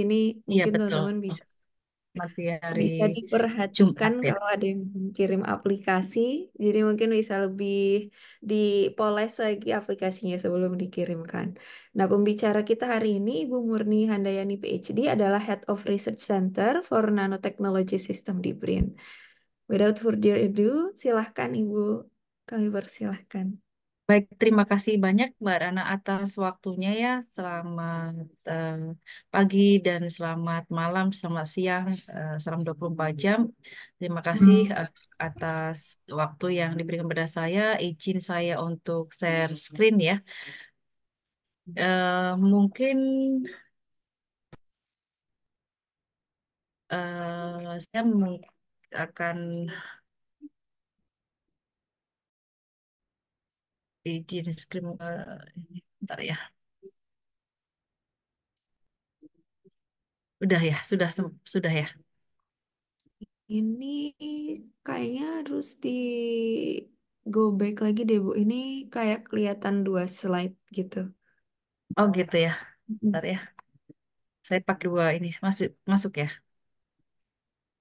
Ini Iya, mungkin betul. teman-teman bisa bisa diperhatikan Jumat ya. kalau ada yang kirim aplikasi. Jadi mungkin bisa lebih dipoles lagi aplikasinya sebelum dikirimkan. Nah, pembicara kita hari ini Ibu Murni Handayani PhD adalah Head of Research Center for Nanotechnology System di BRIN. Without further ado, silahkan Ibu, kami persilahkan. Baik, terima kasih banyak Mbak Rana atas waktunya ya. Selamat uh, pagi dan selamat malam, selamat siang, uh, selamat 24 jam. Terima kasih uh, atas waktu yang diberikan kepada saya. Izin saya untuk share screen ya. Uh, mungkin uh, saya akan di jenis krim uh, ini. bentar ya udah ya sudah sudah ya ini kayaknya harus di go back lagi deh Bu ini kayak kelihatan dua slide gitu oh gitu ya ntar ya saya pakai dua ini masuk masuk ya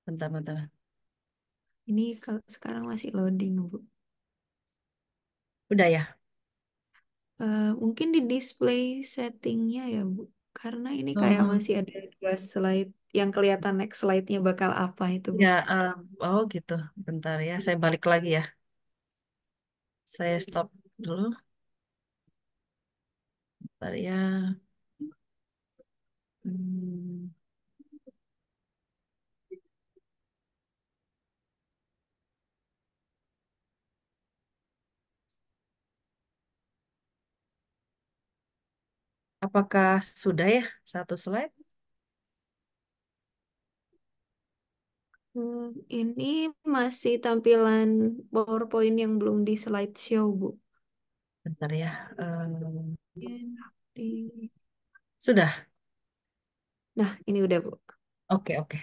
bentar bentar ini kalau sekarang masih loading Bu udah ya Eh, mungkin di display settingnya ya Bu, karena ini kayak hmm. masih ada dua slide yang kelihatan next slide-nya bakal apa itu Bu. Ya, eh, oh gitu. Bentar ya, saya balik lagi ya. Saya stop dulu. Bentar ya. Hmm. Apakah sudah ya satu slide? Hmm, ini masih tampilan PowerPoint yang belum di slideshow, Bu. Bentar ya. Um... Sudah? Nah, ini udah, Bu. Oke, oke.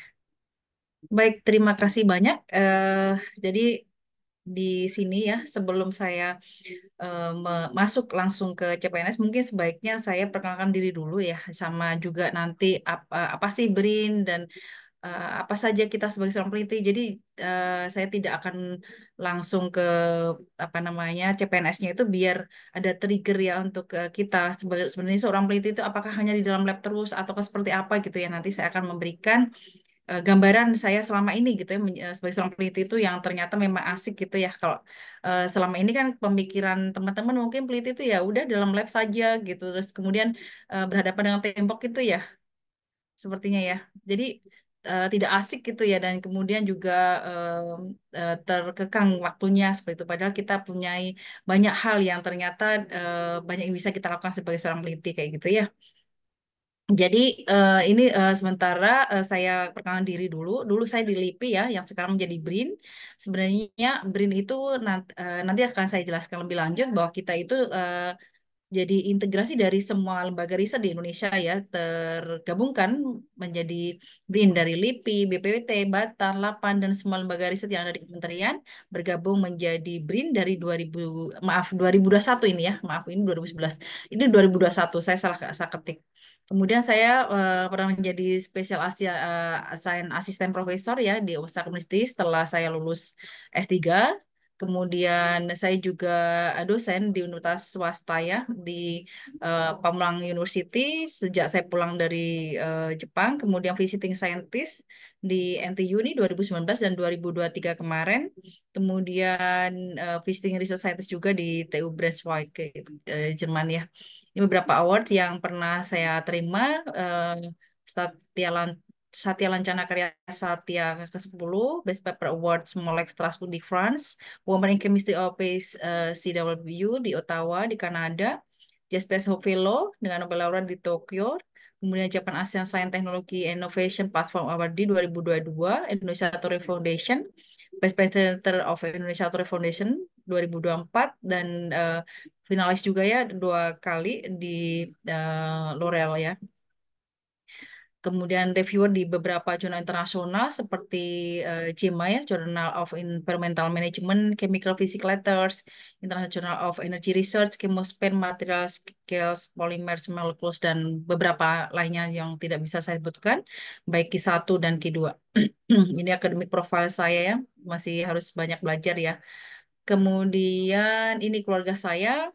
Baik, terima kasih banyak. Uh, jadi di sini ya sebelum saya uh, masuk langsung ke CPNS mungkin sebaiknya saya perkenalkan diri dulu ya sama juga nanti apa eh, apa sih BRIN dan uh, apa saja kita sebagai seorang peneliti. Jadi uh, saya tidak akan langsung ke apa namanya CPNS-nya itu biar ada trigger ya untuk uh, kita sebagai sebenarnya seorang peneliti itu apakah hanya di dalam lab terus atau seperti apa gitu ya nanti saya akan memberikan Eh, gambaran saya selama ini gitu ya sebagai seorang peneliti itu yang ternyata memang asik gitu ya kalau uh, selama ini kan pemikiran teman-teman mungkin peneliti itu ya udah dalam lab saja gitu terus kemudian uh, berhadapan dengan tembok itu ya sepertinya ya jadi uh, tidak asik gitu ya dan kemudian juga uh, uh, terkekang waktunya seperti itu padahal kita punya banyak hal yang ternyata uh, banyak yang bisa kita lakukan sebagai seorang peneliti kayak gitu ya. Jadi uh, ini uh, sementara uh, saya perkenalkan diri dulu. Dulu saya di LIPI ya, yang sekarang menjadi BRIN. Sebenarnya BRIN itu nanti, uh, nanti akan saya jelaskan lebih lanjut bahwa kita itu uh, jadi integrasi dari semua lembaga riset di Indonesia ya tergabungkan menjadi BRIN dari LIPI, BPWT, Batan, Lapan dan semua lembaga riset yang ada di kementerian bergabung menjadi BRIN dari 2000 maaf 2021 ini ya, maaf ini 2011. Ini 2021 saya salah salah ketik. Kemudian saya uh, pernah menjadi spesial Asia, uh, eh, asisten profesor ya di Universitas University setelah saya lulus S3. Kemudian saya juga dosen di universitas swasta ya di uh, Pamulang University sejak saya pulang dari uh, Jepang, kemudian visiting scientist di NTU ini 2019 dan 2023 kemarin. Kemudian uh, visiting research scientist juga di TU Braunschweig uh, Jerman ya. Ini beberapa award yang pernah saya terima. Eh, Satya, Lan Satya Lancana Karya Satya ke-10, Best Paper Award Small Strasbourg di France, Women in Chemistry Office eh, CWU di Ottawa di Kanada, Jaspers fellow dengan Nobel Laureate di Tokyo, kemudian Japan ASEAN Science Technology Innovation Platform Award di 2022, Indonesia Tori Foundation, Best Presenter of Indonesia Author Foundation 2024 dan uh, eh, finalis juga ya dua kali di uh, L'Oreal ya Kemudian reviewer di beberapa jurnal internasional seperti uh, eh, JMA ya, Journal of Environmental Management, Chemical Physics Letters, International Journal of Energy Research, Chemospan, Materials, Scales, Polymers, Molecules, dan beberapa lainnya yang tidak bisa saya sebutkan, baik Q1 dan Q2. Ini akademik profil saya ya, masih harus banyak belajar ya. Kemudian ini keluarga saya,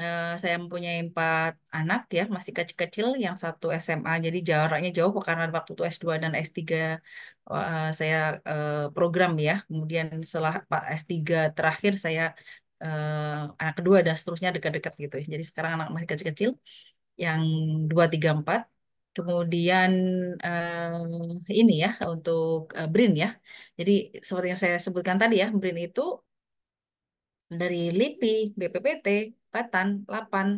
Uh, saya mempunyai empat anak ya masih kecil-kecil yang satu SMA jadi jaraknya jauh karena waktu itu S2 dan S3 uh, eh, saya uh, program ya kemudian setelah S3 terakhir saya uh, anak kedua dan seterusnya dekat-dekat gitu jadi sekarang anak masih kecil-kecil yang dua tiga empat kemudian uh, ini ya untuk uh, Brin ya jadi seperti yang saya sebutkan tadi ya Brin itu dari LIPI, BPPT, Batan, Lapan,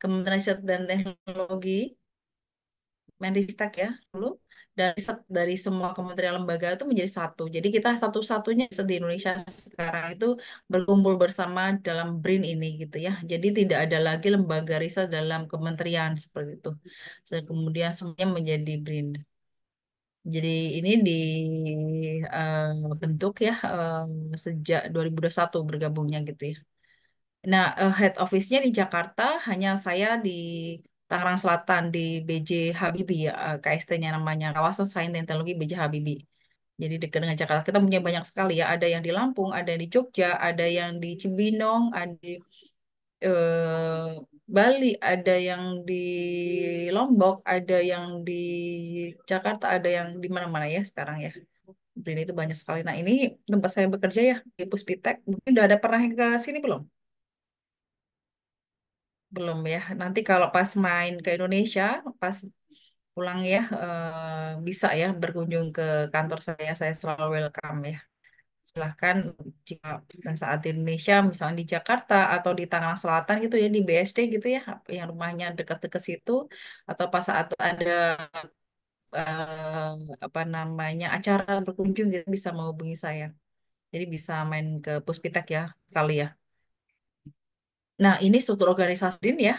Kementerian Riset dan Teknologi, Menristek ya dulu, dan riset dari semua kementerian lembaga itu menjadi satu. Jadi kita satu-satunya di Indonesia sekarang itu berkumpul bersama dalam BRIN ini gitu ya. Jadi tidak ada lagi lembaga riset dalam kementerian seperti itu. Dan kemudian semuanya menjadi BRIN. Jadi ini dibentuk uh, bentuk ya uh, sejak 2021 bergabungnya gitu ya. Nah, eh, head office-nya di Jakarta, hanya saya di Tangerang Selatan di BJ Habibie ya, eh, KST-nya namanya Kawasan Sains dan Teknologi BJ Habibie. Jadi dekat dengan Jakarta. Kita punya banyak sekali ya. Ada yang di Lampung, ada yang di Jogja, ada yang di Cibinong, ada di eh, Bali, ada yang di Lombok, ada yang di Jakarta, ada yang di mana-mana ya sekarang ya. Brin itu banyak sekali. Nah ini tempat saya bekerja ya di Puspitek. Mungkin udah ada pernah ke sini belum? Belum ya. Nanti kalau pas main ke Indonesia, pas pulang ya eh, bisa ya berkunjung ke kantor saya. Saya selalu welcome ya. Silahkan jika saat di Indonesia, misalnya di Jakarta atau di Tangerang Selatan gitu ya di BSD gitu ya, yang rumahnya dekat-dekat situ atau pas saat ada eh, apa namanya acara berkunjung gitu bisa menghubungi saya. Jadi bisa main ke Puspitek ya sekali ya. Nah, ini struktur organisasi BRIN ya,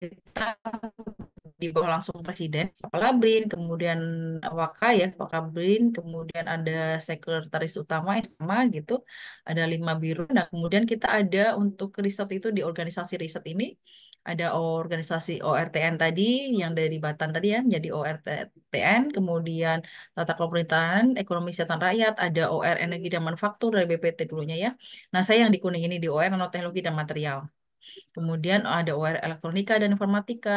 kita di bawah langsung presiden, kepala BRIN, kemudian Waka ya, BRIN, kemudian ada sekretaris utama sama gitu, ada lima biru. Nah, kemudian kita ada untuk riset itu di organisasi riset ini ada organisasi ORTN tadi yang dari Batan tadi ya menjadi ORTN, kemudian tata pemerintahan, ekonomi kesehatan rakyat, ada OR energi dan manufaktur dari BPT dulunya ya. Nah, saya yang di kuning ini di OR nanoteknologi dan material. Kemudian ada OR elektronika dan informatika,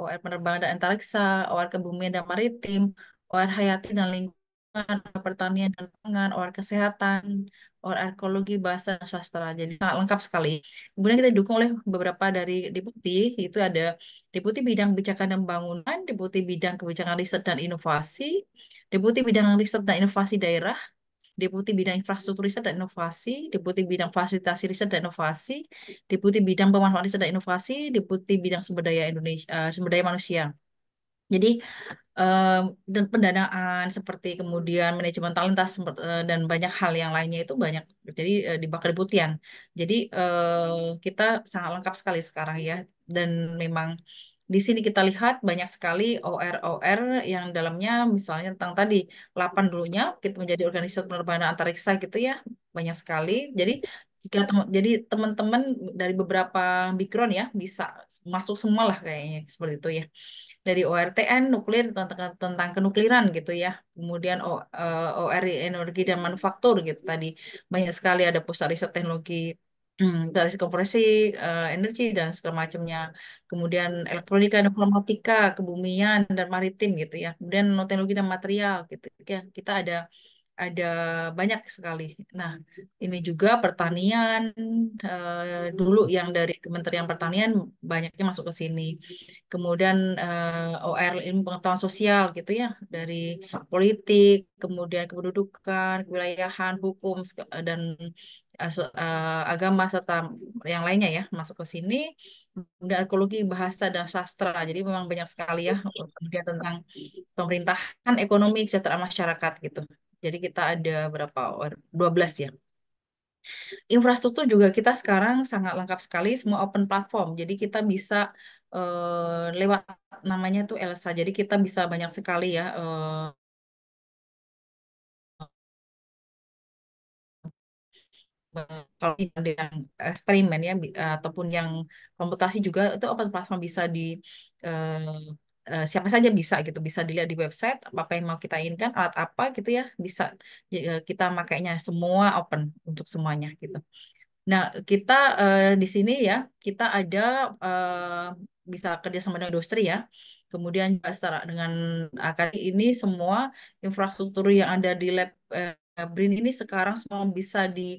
OR penerbangan dan antariksa, OR kebumian dan maritim, OR hayati dan lingkungan, pertanian dan pangan, OR kesehatan, or arkeologi bahasa sastra. Jadi sangat lengkap sekali. Kemudian kita didukung oleh beberapa dari deputi, itu ada deputi bidang kebijakan dan pembangunan, deputi bidang kebijakan riset dan inovasi, deputi bidang riset dan inovasi daerah, Deputi Bidang Infrastruktur Riset dan Inovasi, Deputi Bidang Fasilitasi Riset dan Inovasi, Deputi Bidang Pemanfaatan Riset dan Inovasi, Deputi Bidang Sumber Daya Indonesia uh, eh, Sumber Daya Manusia. Jadi eh, dan pendanaan seperti kemudian manajemen talenta eh, dan banyak hal yang lainnya itu banyak jadi eh, di Bakdeputian. Jadi eh, kita sangat lengkap sekali sekarang ya dan memang di sini kita lihat banyak sekali OR-OR yang dalamnya misalnya tentang tadi 8 dulunya kita menjadi organisasi penerbangan antariksa gitu ya banyak sekali. Jadi jika tem jadi teman-teman dari beberapa background ya bisa masuk semua kayaknya seperti itu ya dari ORTN nuklir tentang tentang kenukliran gitu ya kemudian o, e, eh, ORI energi dan manufaktur gitu tadi banyak sekali ada pusat riset teknologi hmm, dari konversi e, eh, energi dan segala macamnya kemudian elektronika dan informatika kebumian dan maritim gitu ya kemudian teknologi dan material gitu ya kita ada ada banyak sekali. Nah, ini juga pertanian eh, dulu yang dari Kementerian Pertanian banyaknya masuk ke sini. Kemudian eh, OR ilmu pengetahuan sosial gitu ya dari politik, kemudian kependudukan, kewilayahan, hukum dan eh, eh, agama serta yang lainnya ya masuk ke sini. Kemudian arkeologi bahasa dan sastra. Jadi memang banyak sekali ya kemudian tentang pemerintahan, ekonomi, kesejahteraan masyarakat gitu. Jadi kita ada berapa orang? 12 ya. Infrastruktur juga kita sekarang sangat lengkap sekali, semua open platform. Jadi kita bisa uh, lewat namanya tuh Elsa. Jadi kita bisa banyak sekali ya Uh, eh, kalau yang eksperimen ya ataupun yang komputasi juga itu open platform bisa di uh, Eh, siapa saja bisa gitu bisa dilihat di website apa yang mau kita inginkan alat apa gitu ya bisa eh, kita makainya semua open untuk semuanya gitu nah kita uh, di sini ya kita ada uh, bisa sama dengan industri ya kemudian secara dengan akan ini semua infrastruktur yang ada di lab uh, BRIN ini sekarang semua bisa di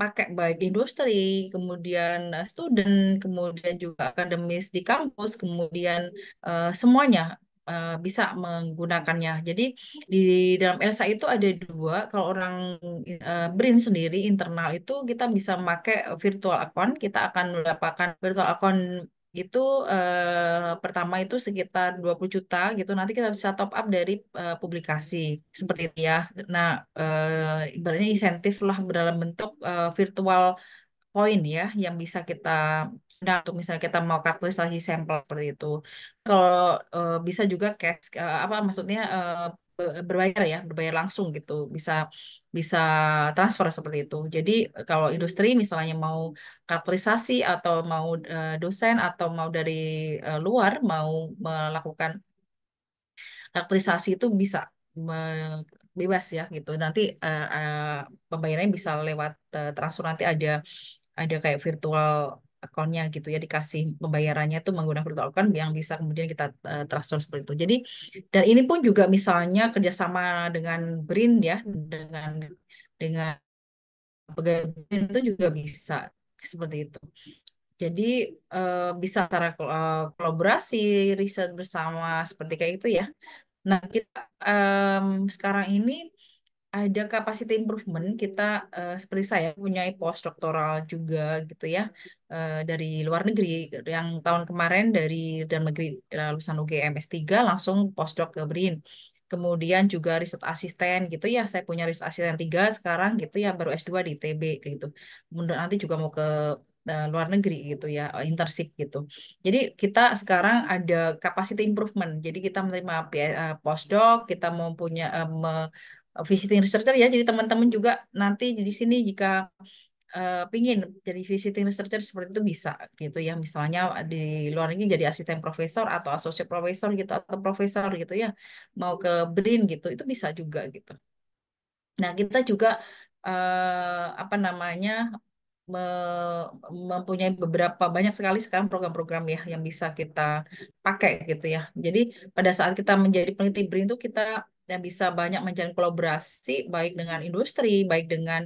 pakai baik industri, kemudian eh, student, kemudian juga akademis di kampus, kemudian uh, semuanya uh, bisa menggunakannya. Jadi di dalam Elsa itu ada dua, kalau orang uh, BRIN sendiri internal itu kita bisa pakai virtual account, kita akan mendapatkan virtual account itu eh, pertama itu sekitar 20 juta gitu nanti kita bisa top up dari eh, publikasi seperti itu ya nah eh, ibaratnya insentif lah dalam bentuk eh, virtual point ya yang bisa kita Nah, untuk misalnya kita mau kapitalisasi sampel seperti itu. Kalau eh, bisa juga cash eh, apa maksudnya eh, berbayar ya, berbayar langsung gitu. Bisa bisa transfer seperti itu. Jadi e, kalau industri misalnya mau karakterisasi atau mau uh, dosen atau mau dari uh, luar mau melakukan karakterisasi itu bisa bebas ya gitu. Nanti uh, uh, pembayarannya bisa lewat uh, transfer nanti ada ada kayak virtual akunnya gitu ya dikasih pembayarannya tuh menggunakan virtual account yang bisa kemudian kita eh, transfer seperti itu. Jadi dan ini pun juga misalnya kerjasama dengan Brin ya dengan dengan pegawai Brin itu juga bisa seperti itu. Jadi eh, bisa secara eh, kolaborasi riset bersama seperti kayak itu ya. Nah kita um, sekarang ini ada capacity improvement kita uh, seperti saya punya post doktoral juga gitu ya uh, dari luar negeri yang tahun kemarin dari dan negeri eh, lulusan UGM S3 langsung postdoc ke BRIN kemudian juga riset asisten gitu ya saya punya riset asisten tiga sekarang gitu ya baru S2 di TB gitu kemudian nanti juga mau ke luar negeri gitu ya internship gitu jadi kita sekarang ada capacity improvement jadi kita menerima postdoc kita mempunyai uh, visiting researcher ya. Jadi teman-teman juga nanti di sini jika uh, pingin jadi visiting researcher seperti itu bisa gitu ya. Misalnya di luar negeri jadi asisten profesor atau associate profesor gitu atau profesor gitu ya. Mau ke BRIN gitu itu bisa juga gitu. Nah kita juga uh, apa namanya mempunyai beberapa banyak sekali sekarang program-program ya yang bisa kita pakai gitu ya. Jadi pada saat kita menjadi peneliti BRIN itu kita dan bisa banyak menjalin kolaborasi baik dengan industri, baik dengan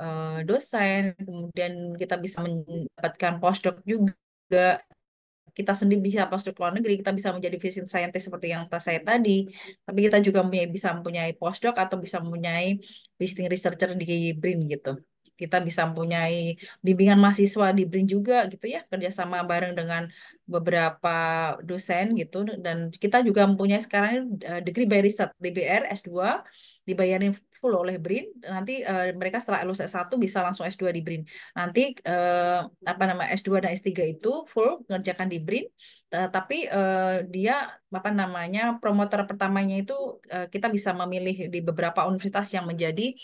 uh, dosen, kemudian kita bisa mendapatkan postdoc juga. Kita sendiri bisa postdoc luar negeri, kita bisa menjadi visiting scientist seperti yang saya tadi, tapi kita juga bisa mempunyai postdoc atau bisa mempunyai visiting researcher di BRIN gitu kita bisa mempunyai bimbingan mahasiswa di BRIN juga gitu ya kerjasama bareng dengan beberapa dosen gitu dan kita juga mempunyai sekarang eh, degree by research DBR S2 dibayarin full oleh BRIN nanti uh, mereka setelah lulus S1 bisa langsung S2 di BRIN nanti uh, apa nama S2 dan S3 itu full mengerjakan di BRIN uh, tapi uh, dia apa namanya promotor pertamanya itu uh, kita bisa memilih di beberapa universitas yang menjadi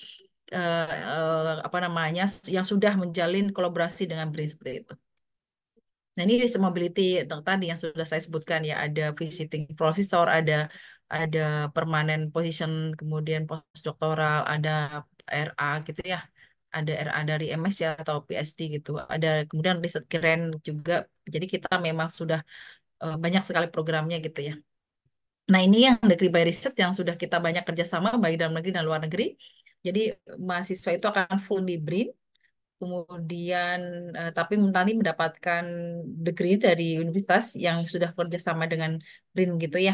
uh, apa namanya yang sudah menjalin kolaborasi dengan BRI seperti itu. Nah ini mobility tadi yang sudah saya sebutkan ya ada visiting professor, ada ada permanent position, kemudian postdoctoral, ada RA gitu ya, ada RA dari MS ya atau PhD gitu, ada kemudian riset keren juga. Jadi kita memang sudah uh, banyak sekali programnya gitu ya. Nah ini yang negeri by riset yang sudah kita banyak kerjasama baik dalam negeri dan luar negeri jadi mahasiswa itu akan full di Brin, kemudian eh, tapi nanti mendapatkan degree dari universitas yang sudah kerjasama dengan BRIN gitu ya,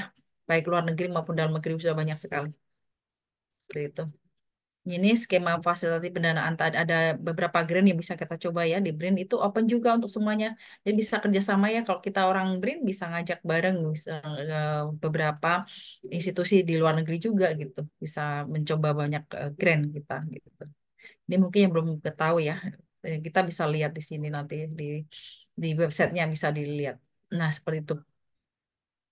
baik luar negeri maupun dalam negeri sudah banyak sekali. Seperti itu. Ini skema fasilitasi pendanaan tadi ada beberapa grant yang bisa kita coba ya di BRIN itu open juga untuk semuanya. Jadi bisa kerjasama ya kalau kita orang BRIN bisa ngajak bareng bisa, eh, beberapa institusi di luar negeri juga gitu. Bisa mencoba banyak eh, grant kita gitu. Ini mungkin yang belum ketahui ya. Eh, kita bisa lihat di sini nanti di di websitenya bisa dilihat. Nah seperti itu.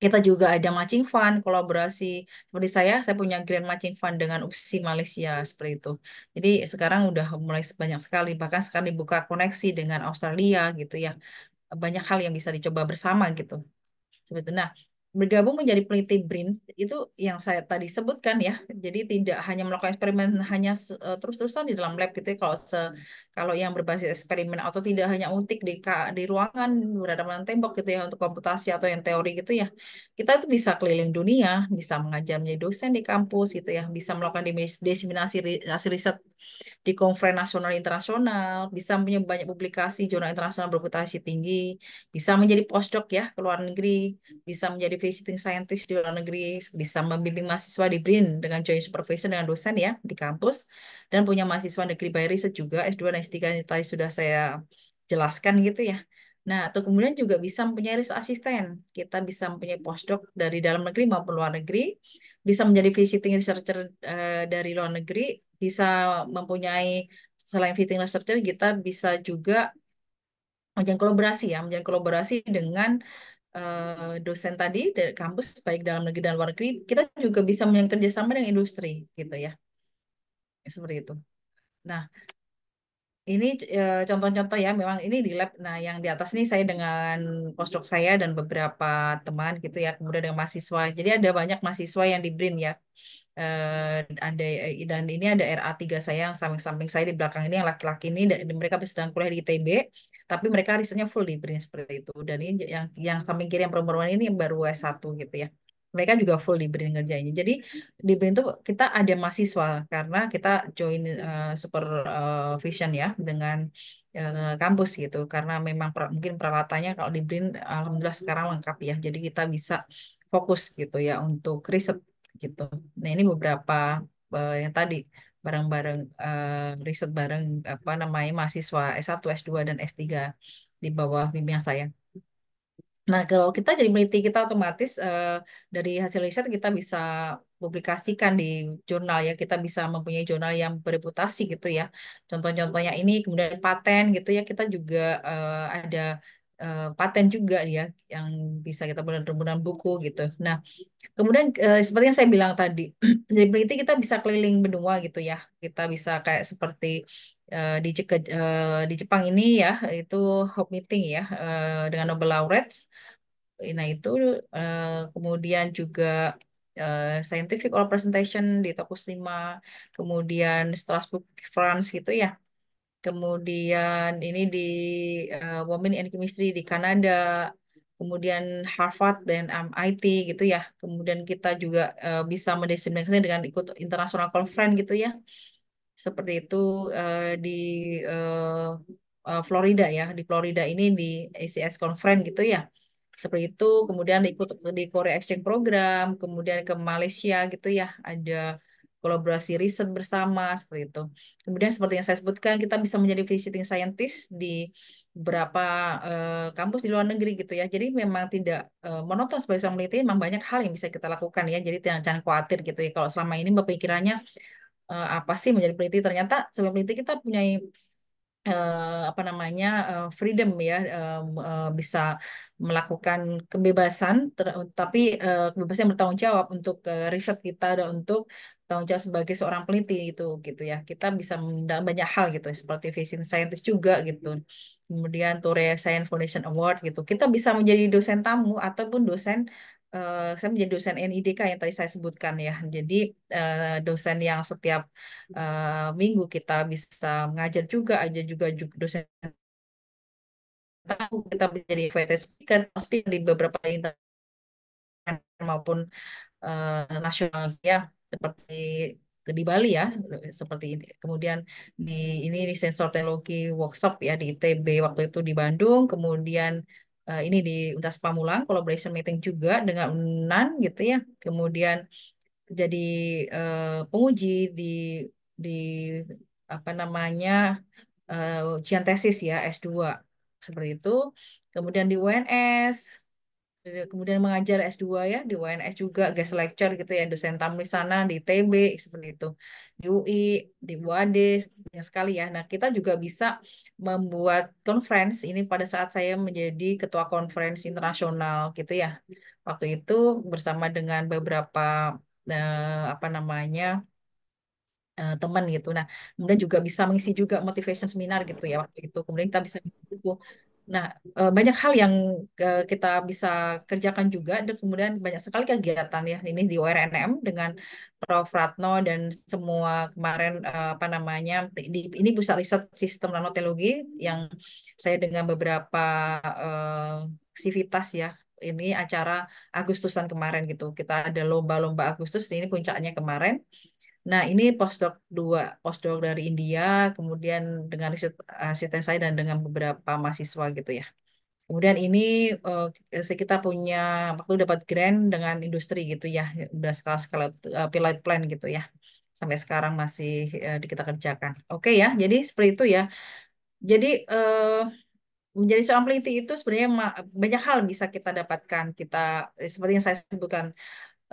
Kita juga ada matching fund, kolaborasi. Seperti saya, saya punya grand matching fund dengan UPSI Malaysia, seperti itu. Jadi sekarang udah mulai banyak sekali, bahkan sekarang dibuka koneksi dengan Australia gitu ya. Banyak hal yang bisa dicoba bersama gitu. Sebetulnya. itu. Nah, bergabung menjadi peneliti BRIN itu yang saya tadi sebutkan ya. Jadi tidak hanya melakukan eksperimen hanya e, terus-terusan di dalam lab gitu ya. Kalau se kalau yang berbasis eksperimen atau tidak hanya untik di di ruangan berhadapan tembok gitu ya untuk komputasi atau yang teori gitu ya. Kita itu bisa keliling dunia, bisa mengajar menjadi dosen di kampus gitu ya, bisa melakukan diseminasi hasil riset di konferensi nasional internasional, bisa punya banyak publikasi jurnal internasional berputasi tinggi, bisa menjadi postdoc ya ke luar negeri, bisa menjadi visiting scientist di luar negeri, bisa membimbing mahasiswa di BRIN dengan joint supervision dengan dosen ya di kampus, dan punya mahasiswa negeri by research juga S2 dan S3 yang tadi sudah saya jelaskan gitu ya. Nah, atau kemudian juga bisa mempunyai risk asisten. Kita bisa mempunyai postdoc dari dalam negeri maupun luar negeri, bisa menjadi visiting researcher uh, dari luar negeri bisa mempunyai selain fitting researcher kita bisa juga menjalin kolaborasi ya menjalin kolaborasi dengan uh, dosen tadi dari kampus baik dalam negeri dan luar negeri kita juga bisa menjalin kerjasama dengan industri gitu ya, ya seperti itu nah ini eh, contoh-contoh ya memang ini di lab nah yang di atas ini saya dengan postdoc saya dan beberapa teman gitu ya kemudian dengan mahasiswa jadi ada banyak mahasiswa yang di BRIN ya Eh, ada eh, dan ini ada RA3 saya yang samping-samping saya di belakang ini yang laki-laki ini dan mereka sedang kuliah di ITB tapi mereka risetnya full di Brin seperti itu dan ini yang yang samping kiri yang perempuan ini baru S1 gitu ya mereka juga full di Brin ngerjainnya jadi di Brin itu kita ada mahasiswa karena kita join uh, vision ya dengan kampus gitu karena memang per, mungkin peralatannya kalau di Brin alhamdulillah sekarang lengkap ya jadi kita bisa fokus gitu ya untuk riset gitu. Nah ini beberapa uh, yang tadi bareng-bareng uh, eh, riset bareng apa namanya mahasiswa S1, S2 dan S3 di bawah bimbingan saya. Nah, kalau kita jadi peneliti kita otomatis uh, dari hasil riset kita bisa publikasikan di jurnal ya kita bisa mempunyai jurnal yang bereputasi gitu ya contoh-contohnya ini kemudian paten gitu ya kita juga uh, ada uh, paten juga ya yang bisa kita penerbitan buku gitu. Nah, kemudian uh, seperti yang saya bilang tadi, jadi peneliti kita bisa keliling benua gitu ya. Kita bisa kayak seperti uh, di, uh, di Jepang ini ya, itu hop meeting ya uh, dengan Nobel laureates. Nah, itu uh, kemudian juga Uh, scientific oral presentation di Tokushima, kemudian Strasbourg, France gitu ya kemudian ini di uh, Women in Chemistry di Kanada, kemudian Harvard dan MIT um, gitu ya. Kemudian kita juga uh, bisa mendesimilasi dengan ikut international conference gitu ya. Seperti itu uh, di uh, uh, Florida ya, di Florida ini di ACS conference gitu ya. Seperti itu, kemudian ikut di Korea Exchange Program, kemudian ke Malaysia gitu ya, ada kolaborasi riset bersama seperti itu. Kemudian seperti yang saya sebutkan kita bisa menjadi visiting scientist di beberapa uh, eh, kampus di luar negeri gitu ya. Jadi memang tidak uh, monoton sebagai seorang peneliti, memang banyak hal yang bisa kita lakukan ya. Jadi jangan, jangan khawatir gitu ya. Kalau selama ini berpikirannya uh, apa sih menjadi peneliti, ternyata sebagai peneliti kita punya uh, apa namanya uh, freedom ya, uh, uh, bisa melakukan kebebasan, tapi uh, kebebasan bertanggung jawab untuk uh, riset kita dan untuk tanggung jawab sebagai seorang peneliti itu gitu ya kita bisa mengundang banyak hal gitu seperti Vision Scientist juga gitu kemudian tuh Science Foundation Award gitu kita bisa menjadi dosen tamu ataupun dosen uh, saya menjadi dosen NIDK yang tadi saya sebutkan ya jadi uh, dosen yang setiap uh, minggu kita bisa mengajar juga aja juga, dosen tamu kita menjadi invited speaker di beberapa internasional maupun uh, nasional ya seperti di Bali ya seperti ini. kemudian di ini di sensor teknologi workshop ya di ITB waktu itu di Bandung kemudian uh, ini di Untas Pamulang collaboration meeting juga dengan UNAN gitu ya kemudian jadi uh, penguji di di apa namanya uh, ujian tesis ya S2 seperti itu kemudian di UNS kemudian mengajar S2 ya di UNS juga guest lecture gitu ya dosen tamu di sana di TB seperti itu di UI di UAD banyak sekali ya nah kita juga bisa membuat conference ini pada saat saya menjadi ketua conference internasional gitu ya waktu itu bersama dengan beberapa eh, apa namanya eh, teman gitu. Nah, kemudian juga bisa mengisi juga motivation seminar gitu ya waktu itu. Kemudian kita bisa buku Nah, eh, banyak hal yang eh, kita bisa kerjakan juga, dan kemudian banyak sekali kegiatan ya ini di URNM dengan Prof. Ratno dan semua kemarin eh, apa namanya di, ini pusat riset sistem nanoteknologi yang saya dengan beberapa sivitas ya ini acara Agustusan kemarin gitu. Kita ada lomba-lomba Agustus ini puncaknya kemarin. Nah, ini postdoc dua, postdoc dari India, kemudian dengan riset asisten saya dan dengan beberapa mahasiswa gitu ya. Kemudian ini uh, eh, kita punya waktu dapat grant dengan industri gitu ya, udah skala-skala uh, eh, pilot plan gitu ya. Sampai sekarang masih uh, kita kerjakan. Oke ya, jadi seperti itu ya. Jadi uh, menjadi seorang peneliti itu sebenarnya banyak hal bisa kita dapatkan. Kita seperti yang saya sebutkan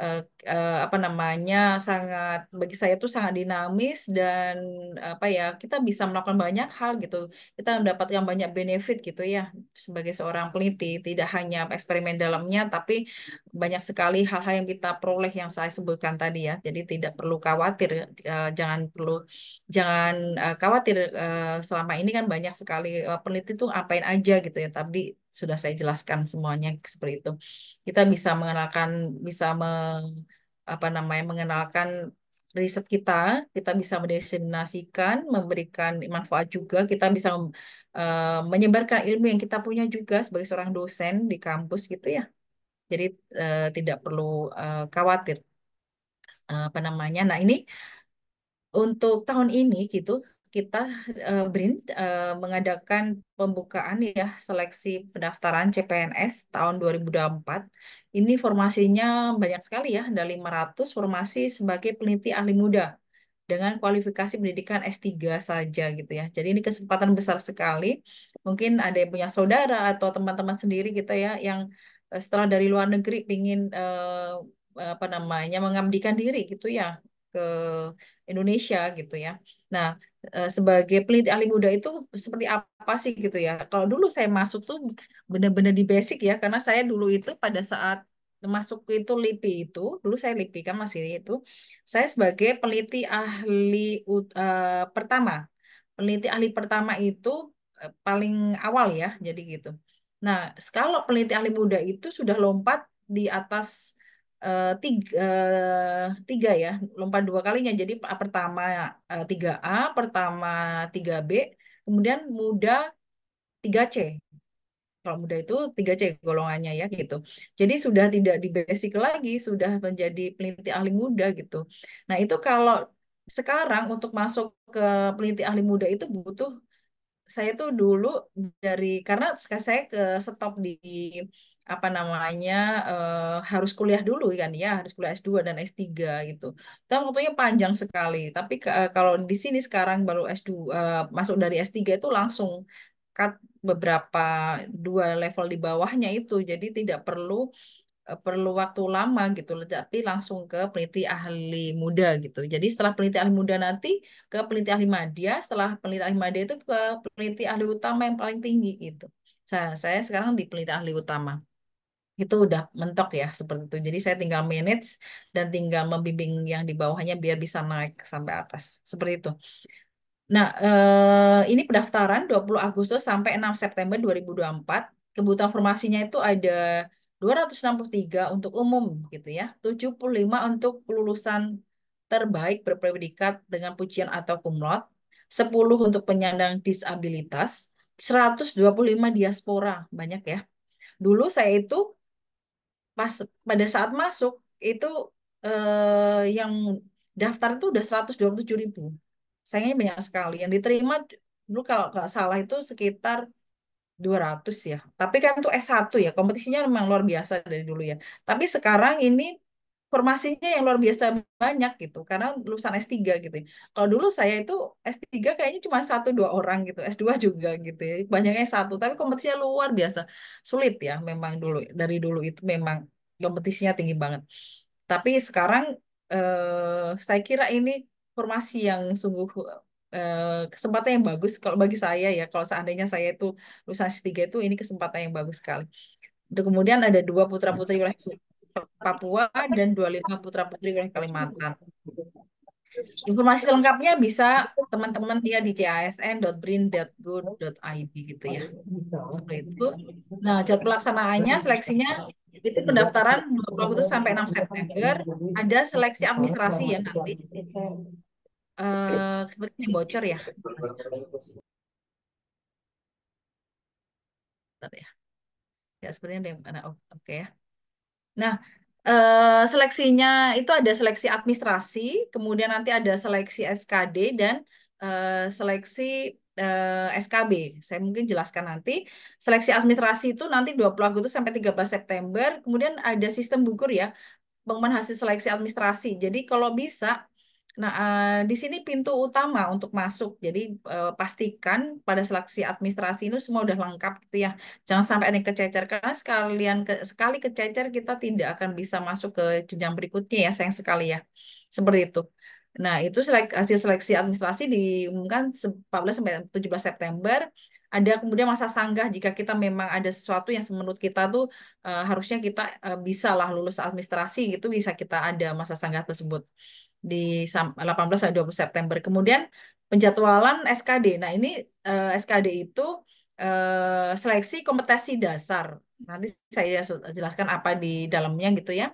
uh, apa namanya sangat bagi saya tuh sangat dinamis dan apa ya kita bisa melakukan banyak hal gitu kita mendapatkan banyak benefit gitu ya sebagai seorang peneliti tidak hanya eksperimen dalamnya tapi banyak sekali hal-hal yang kita peroleh yang saya sebutkan tadi ya jadi tidak perlu khawatir uh, jangan perlu jangan uh, khawatir uh, selama ini kan banyak sekali uh, peneliti tuh apain aja gitu ya tapi sudah saya jelaskan semuanya seperti itu. Kita bisa mengenalkan, bisa me, apa namanya mengenalkan riset kita, kita bisa mendiseminasikan, memberikan manfaat juga, kita bisa uh, menyebarkan ilmu yang kita punya juga sebagai seorang dosen di kampus gitu ya. Jadi uh, tidak perlu uh, khawatir uh, apa namanya. Nah ini untuk tahun ini gitu kita uh, eh, BRIN uh, eh, mengadakan pembukaan ya seleksi pendaftaran CPNS tahun 2024. Ini formasinya banyak sekali ya, ada 500 formasi sebagai peneliti ahli muda dengan kualifikasi pendidikan S3 saja gitu ya. Jadi ini kesempatan besar sekali. Mungkin ada yang punya saudara atau teman-teman sendiri gitu ya yang eh, setelah dari luar negeri ingin eh, apa namanya mengabdikan diri gitu ya ke Indonesia gitu ya. Nah, eh, sebagai peneliti ahli muda itu seperti apa sih gitu ya? Kalau dulu saya masuk tuh benar-benar di basic ya, karena saya dulu itu pada saat masuk itu LIPI itu, dulu saya LIPI kan masih itu, saya sebagai peneliti ahli uh, pertama, peneliti ahli pertama itu eh, paling awal ya, jadi gitu. Nah, kalau peneliti ahli muda itu sudah lompat di atas uh, eh, tiga, uh, eh, tiga ya, lompat dua kalinya. Jadi pertama uh, eh, 3A, pertama tiga b kemudian muda tiga c Kalau muda itu tiga c golongannya ya gitu. Jadi sudah tidak di basic lagi, sudah menjadi peneliti ahli muda gitu. Nah itu kalau sekarang untuk masuk ke peneliti ahli muda itu butuh saya tuh dulu dari karena saya ke stop di apa namanya uh, harus kuliah dulu kan ya harus kuliah S2 dan S3 gitu. Itu kan waktunya panjang sekali. Tapi uh, kalau di sini sekarang baru S2 uh, eh, masuk dari S3 itu langsung cut beberapa dua level di bawahnya itu. Jadi tidak perlu perlu waktu lama gitu tapi langsung ke peneliti ahli muda gitu jadi setelah peneliti ahli muda nanti ke peneliti ahli madya setelah peneliti ahli madya itu ke peneliti ahli utama yang paling tinggi gitu nah, saya sekarang di peneliti ahli utama itu udah mentok ya seperti itu. Jadi saya tinggal manage dan tinggal membimbing yang di bawahnya biar bisa naik sampai atas. Seperti itu. Nah, eh, ini pendaftaran 20 Agustus sampai 6 September 2024. Kebutuhan formasinya itu ada 263 untuk umum gitu ya. 75 untuk lulusan terbaik berpredikat dengan pujian atau kumlot. 10 untuk penyandang disabilitas, 125 diaspora, banyak ya. Dulu saya itu pas pada saat masuk itu eh, yang daftar itu udah 127 ribu. Sayangnya banyak sekali. Yang diterima dulu kalau nggak salah itu sekitar 200 ya. Tapi kan itu S1 ya, kompetisinya memang luar biasa dari dulu ya. Tapi sekarang ini formasinya yang luar biasa banyak gitu karena lulusan S3 gitu ya. Kalau dulu saya itu S3 kayaknya cuma satu dua orang gitu, S2 juga gitu ya. Banyaknya satu, tapi kompetisinya luar biasa. Sulit ya memang dulu dari dulu itu memang kompetisinya tinggi banget. Tapi sekarang eh, saya kira ini formasi yang sungguh eh, kesempatan yang bagus kalau bagi saya ya kalau seandainya saya itu lulusan S3 itu ini kesempatan yang bagus sekali. Kemudian ada dua putra-putri wilayah Papua dan 25 putra-putri dari Kalimantan. Informasi selengkapnya bisa teman-teman dia di jasn.brin.go.id gitu ya. Seperti itu. Nah, jadwal pelaksanaannya seleksinya itu pendaftaran 20 sampai 6 September. Ada seleksi administrasi ya nanti. Uh, eh, seperti ini bocor ya. Bentar ya. Ya, sepertinya ada yang Oh, Oke okay ya. Nah, eh, seleksinya itu ada seleksi administrasi, kemudian nanti ada seleksi SKD dan eh, seleksi eh, SKB. Saya mungkin jelaskan nanti. Seleksi administrasi itu nanti 20 Agustus sampai 13 September, kemudian ada sistem gugur ya, pengumuman hasil seleksi administrasi. Jadi kalau bisa Nah, eh, di sini pintu utama untuk masuk. Jadi eh, pastikan pada seleksi administrasi ini semua sudah lengkap gitu ya. Jangan sampai ada kececer karena sekalian sekali kececer kita tidak akan bisa masuk ke jenjang berikutnya ya, sayang sekali ya. Seperti itu. Nah, itu hasil seleksi administrasi diumumkan 14 sampai 17 September ada kemudian masa sanggah jika kita memang ada sesuatu yang menurut kita tuh e, harusnya kita e, bisa lah lulus administrasi gitu bisa kita ada masa sanggah tersebut di 18 sampai 20 September. Kemudian penjadwalan SKD. Nah, ini e, eh, SKD itu e, seleksi kompetensi dasar. Nanti saya jelaskan apa di dalamnya gitu ya.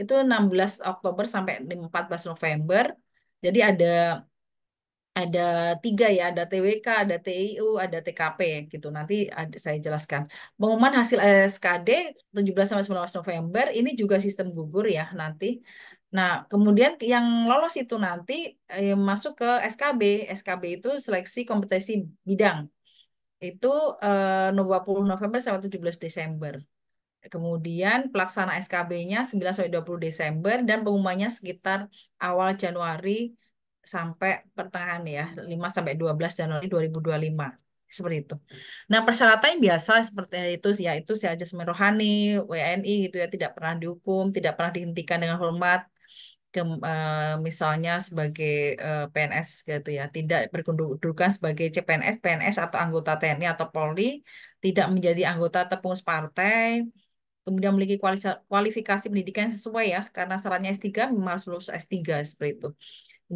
Itu 16 Oktober sampai 14 November. Jadi ada ada tiga ya, ada TWK, ada TIU, ada TKP gitu. Nanti ada, saya jelaskan. Pengumuman hasil eh, SKD 17 sampai 19 November ini juga sistem gugur ya nanti. Nah, kemudian yang lolos itu nanti eh, masuk ke SKB. SKB itu seleksi kompetensi bidang. Itu eh, 20 November sampai 17 Desember. Kemudian pelaksana SKB-nya 9 sampai 20 Desember dan pengumumannya sekitar awal Januari sampai pertengahan ya, 5 sampai 12 Januari 2025 seperti itu. Nah persyaratan yang biasa seperti itu sih ya itu si aja rohani, WNI gitu ya tidak pernah dihukum, tidak pernah dihentikan dengan hormat, ke, uh, eh, misalnya sebagai uh, eh, PNS gitu ya, tidak berkedudukan sebagai CPNS, PNS atau anggota TNI atau Polri, tidak menjadi anggota atau pengurus partai, kemudian memiliki kualifikasi pendidikan yang sesuai ya, karena syaratnya S3 memang lulus S3 seperti itu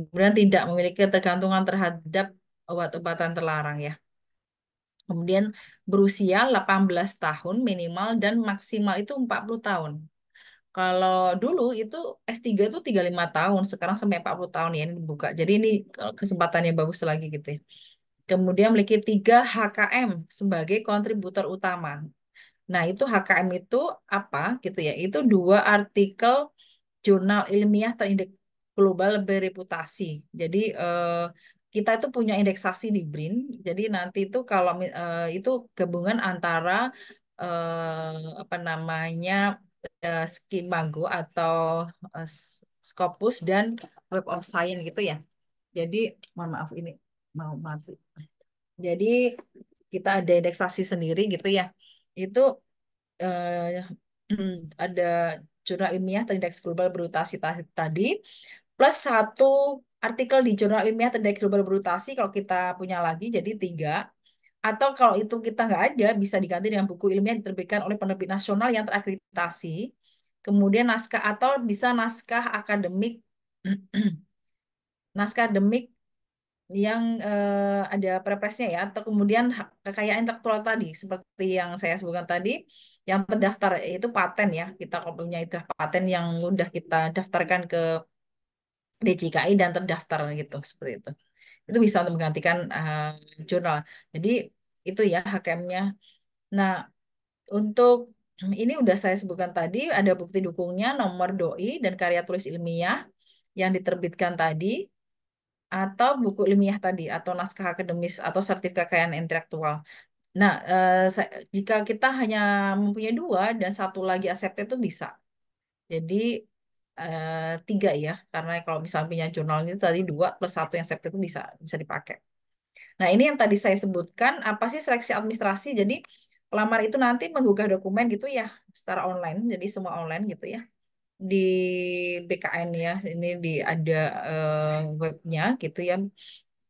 kemudian tidak memiliki tergantungan terhadap obat-obatan terlarang ya. Kemudian berusia 18 tahun minimal dan maksimal itu 40 tahun. Kalau dulu itu S3 itu 35 tahun, sekarang sampai 40 tahun ya ini dibuka. Jadi ini eh, kesempatan yang bagus lagi gitu ya. Kemudian memiliki 3 HKM sebagai kontributor utama. Nah, itu HKM itu apa gitu ya? Itu dua artikel jurnal ilmiah terindek global bereputasi. Jadi uh, kita itu punya indeksasi di BRIN. Jadi nanti itu kalau uh, itu gabungan antara uh, apa namanya uh, Skimago atau uh, Scopus dan Web of Science gitu ya. Jadi mohon maaf ini mau mati. Jadi kita ada indeksasi sendiri gitu ya. Itu uh, ada jurnal ilmiah terindeks global berutasi tadi, plus satu artikel di jurnal ilmiah terdiri global berutasi kalau kita punya lagi jadi tiga atau kalau itu kita nggak ada bisa diganti dengan buku ilmiah yang diterbitkan oleh penerbit nasional yang terakreditasi kemudian naskah atau bisa naskah akademik naskah akademik yang uh, ada perpresnya ya atau kemudian kekayaan intelektual tadi seperti yang saya sebutkan tadi yang terdaftar itu paten ya kita kalau punya itu paten yang sudah kita daftarkan ke DCKI dan terdaftar gitu seperti itu itu bisa untuk menggantikan uh, jurnal jadi itu ya hkm nah untuk ini udah saya sebutkan tadi ada bukti dukungnya nomor doi dan karya tulis ilmiah yang diterbitkan tadi atau buku ilmiah tadi atau naskah akademis atau sertifikat kekayaan intelektual Nah, eh, saya, jika kita hanya mempunyai dua dan satu lagi asetnya itu bisa. Jadi Eh, tiga ya karena kalau misalnya punya jurnal itu tadi dua plus satu yang septic itu bisa bisa dipakai. Nah ini yang tadi saya sebutkan apa sih seleksi administrasi jadi pelamar itu nanti menggugah dokumen gitu ya secara online jadi semua online gitu ya di BKN ya ini di ada uh, webnya gitu ya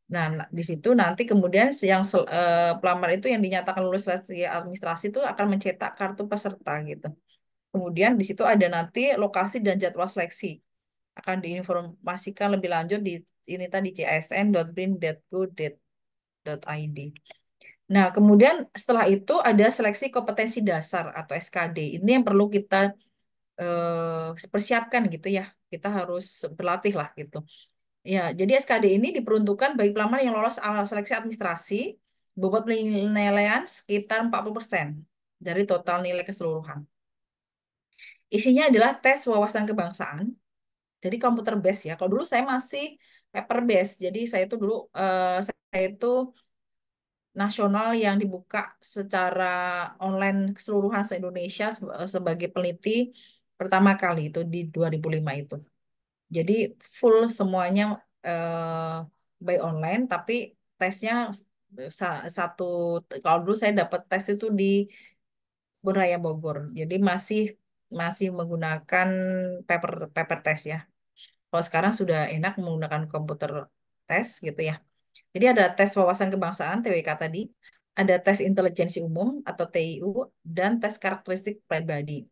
Nah, di situ nanti kemudian yang uh, pelamar itu yang dinyatakan lulus seleksi administrasi itu akan mencetak kartu peserta gitu. Kemudian di situ ada nanti lokasi dan jadwal seleksi. Akan diinformasikan lebih lanjut di ini tadi csn.brin.go.id. Nah, kemudian setelah itu ada seleksi kompetensi dasar atau SKD. Ini yang perlu kita eh, persiapkan gitu ya. Kita harus berlatih lah gitu. Ya, jadi SKD ini diperuntukkan bagi pelamar yang lolos seleksi administrasi bobot penilaian sekitar 40% dari total nilai keseluruhan. Isinya adalah tes wawasan kebangsaan. Jadi komputer base ya. Kalau dulu saya masih paper base, Jadi saya itu dulu eh, saya itu nasional yang dibuka secara online keseluruhan se-Indonesia sebagai peneliti pertama kali itu di 2005 itu. Jadi full semuanya eh, by online tapi tesnya satu kalau dulu saya dapat tes itu di Bunraya Bogor. Jadi masih masih menggunakan paper paper test ya. Kalau sekarang sudah enak menggunakan komputer tes gitu ya. Jadi ada tes wawasan kebangsaan TWK tadi, ada tes intelijensi umum atau TIU dan tes karakteristik pribadi.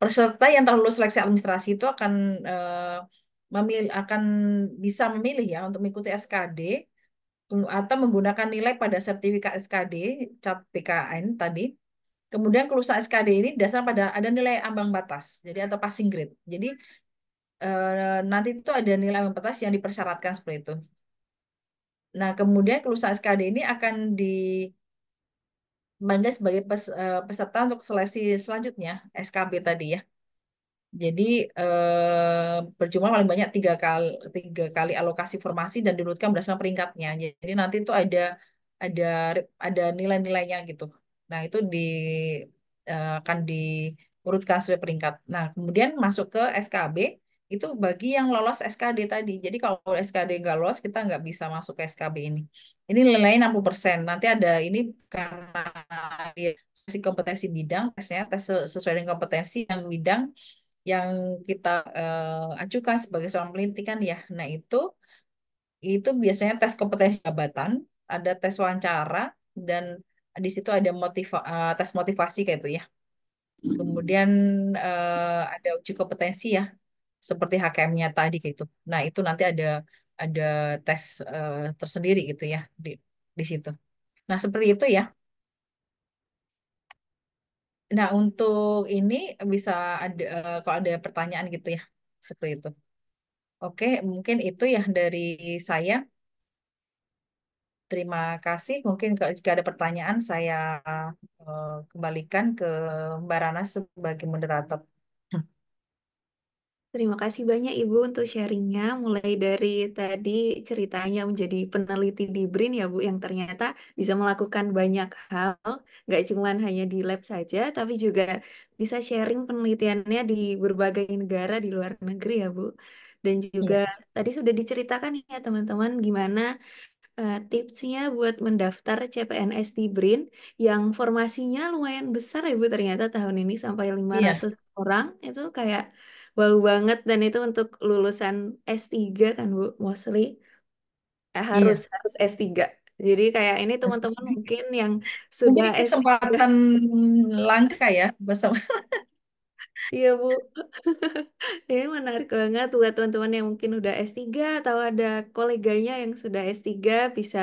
Peserta yang terlulus seleksi administrasi itu akan eh, memilih akan bisa memilih ya untuk mengikuti SKD atau menggunakan nilai pada sertifikat SKD, cat PKN tadi Kemudian kelulusan SKD ini dasar pada ada nilai ambang batas, jadi atau passing grade. Jadi eh, nanti itu ada nilai ambang batas yang dipersyaratkan seperti itu. Nah, kemudian kelulusan SKD ini akan di bangga sebagai pes, eh, peserta untuk seleksi selanjutnya SKB tadi ya. Jadi eh, berjumlah paling banyak tiga kali tiga kali alokasi formasi dan dilutkan berdasarkan peringkatnya. Jadi nanti itu ada ada ada nilai-nilainya gitu. Nah, itu di uh, akan diurutkan sesuai peringkat. Nah, kemudian masuk ke SKB itu bagi yang lolos SKD tadi. Jadi kalau SKD nggak lolos, kita nggak bisa masuk ke SKB ini. Ini nilai 60%. Nanti ada ini karena dia kompetensi bidang, tesnya tes sesuai dengan kompetensi yang bidang yang kita uh, eh, acukan sebagai seorang peneliti kan ya. Nah, itu itu biasanya tes kompetensi jabatan, ada tes wawancara dan di situ ada motiva eh, tes motivasi kayak itu ya. Kemudian uh, ada uji kompetensi ya, seperti HKM-nya tadi kayak itu. Nah itu nanti ada ada tes uh, tersendiri gitu ya di di situ. Nah seperti itu ya. Nah untuk ini bisa ada uh, kalau ada pertanyaan gitu ya seperti itu. Oke mungkin itu ya dari saya. Terima kasih. Mungkin jika ada pertanyaan, saya eh, kembalikan ke Mbak Rana sebagai moderator. Terima kasih banyak Ibu untuk sharingnya, mulai dari tadi ceritanya menjadi peneliti di BRIN ya Bu, yang ternyata bisa melakukan banyak hal, nggak cuma hanya di lab saja, tapi juga bisa sharing penelitiannya di berbagai negara di luar negeri ya Bu dan iya. juga ya. tadi sudah diceritakan ya teman-teman gimana Eh, tipsnya buat mendaftar CPNS di BRIN yang formasinya lumayan besar ya Bu ternyata tahun ini sampai 500 iya. yeah. orang itu kayak wow banget dan itu untuk lulusan S3 kan Bu mostly eh, iya. harus yeah. harus S3 jadi kayak ini teman-teman mungkin yang sudah kesempatan S3 langka ya bersama Iya Bu, ini menarik banget buat teman-teman yang mungkin udah S3 atau ada koleganya yang sudah S3 bisa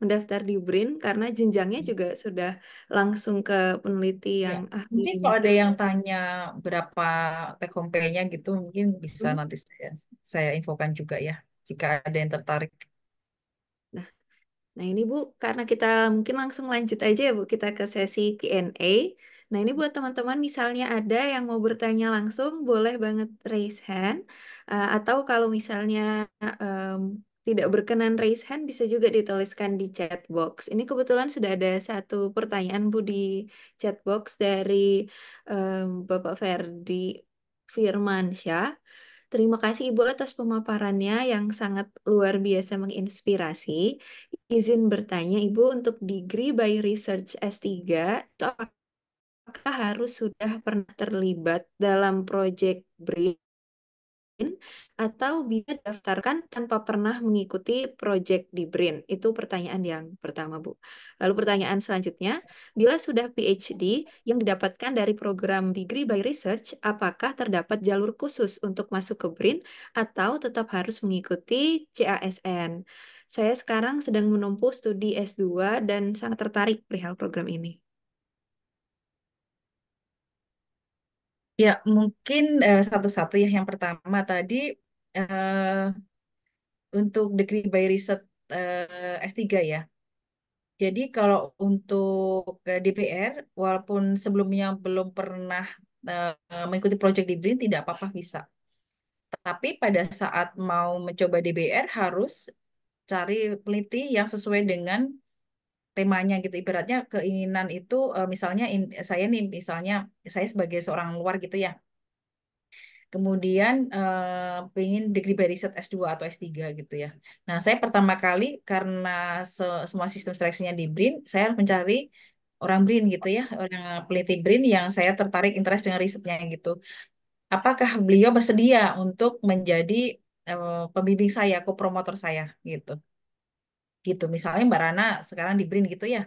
mendaftar di BRIN karena jenjangnya hmm. juga sudah langsung ke peneliti iya. yang ahli. Mungkin kalau ada yang tanya berapa take home pay-nya gitu mungkin bisa hmm. nanti saya saya infokan juga ya jika ada yang tertarik. Nah, nah ini Bu, karena kita mungkin langsung lanjut aja ya Bu kita ke sesi Q&A. Nah, ini buat teman-teman misalnya ada yang mau bertanya langsung, boleh banget raise hand. Uh, atau kalau misalnya um, tidak berkenan raise hand, bisa juga dituliskan di chat box. Ini kebetulan sudah ada satu pertanyaan Bu di chat box dari um, Bapak Ferdi Firmansyah. Terima kasih Ibu atas pemaparannya yang sangat luar biasa menginspirasi. Izin bertanya Ibu untuk degree by research S3 itu apakah harus sudah pernah terlibat dalam proyek BRIN atau bisa daftarkan tanpa pernah mengikuti proyek di BRIN? Itu pertanyaan yang pertama, Bu. Lalu pertanyaan selanjutnya, bila sudah PhD yang didapatkan dari program Degree by Research, apakah terdapat jalur khusus untuk masuk ke BRIN atau tetap harus mengikuti CASN? Saya sekarang sedang menempuh studi S2 dan sangat tertarik perihal program ini. Ya, mungkin satu eh, satu-satu ya. Yang pertama tadi uh, untuk degree by riset uh, S3 ya. Jadi kalau untuk eh, DPR, walaupun sebelumnya belum pernah mengikuti project di BRIN, tidak apa-apa bisa. Tapi pada saat mau mencoba DPR harus cari peneliti yang sesuai dengan temanya gitu ibaratnya keinginan itu uh, misalnya in, saya nih misalnya saya sebagai seorang luar gitu ya kemudian uh, eh, pengen degree by riset S2 atau S3 gitu ya nah saya pertama kali karena se semua sistem seleksinya di BRIN saya harus mencari orang BRIN gitu ya orang peliti BRIN yang saya tertarik interest dengan risetnya gitu apakah beliau bersedia untuk menjadi uh, pembimbing saya, ko promotor saya gitu gitu. Misalnya Mbak Rana sekarang di BRIN gitu ya,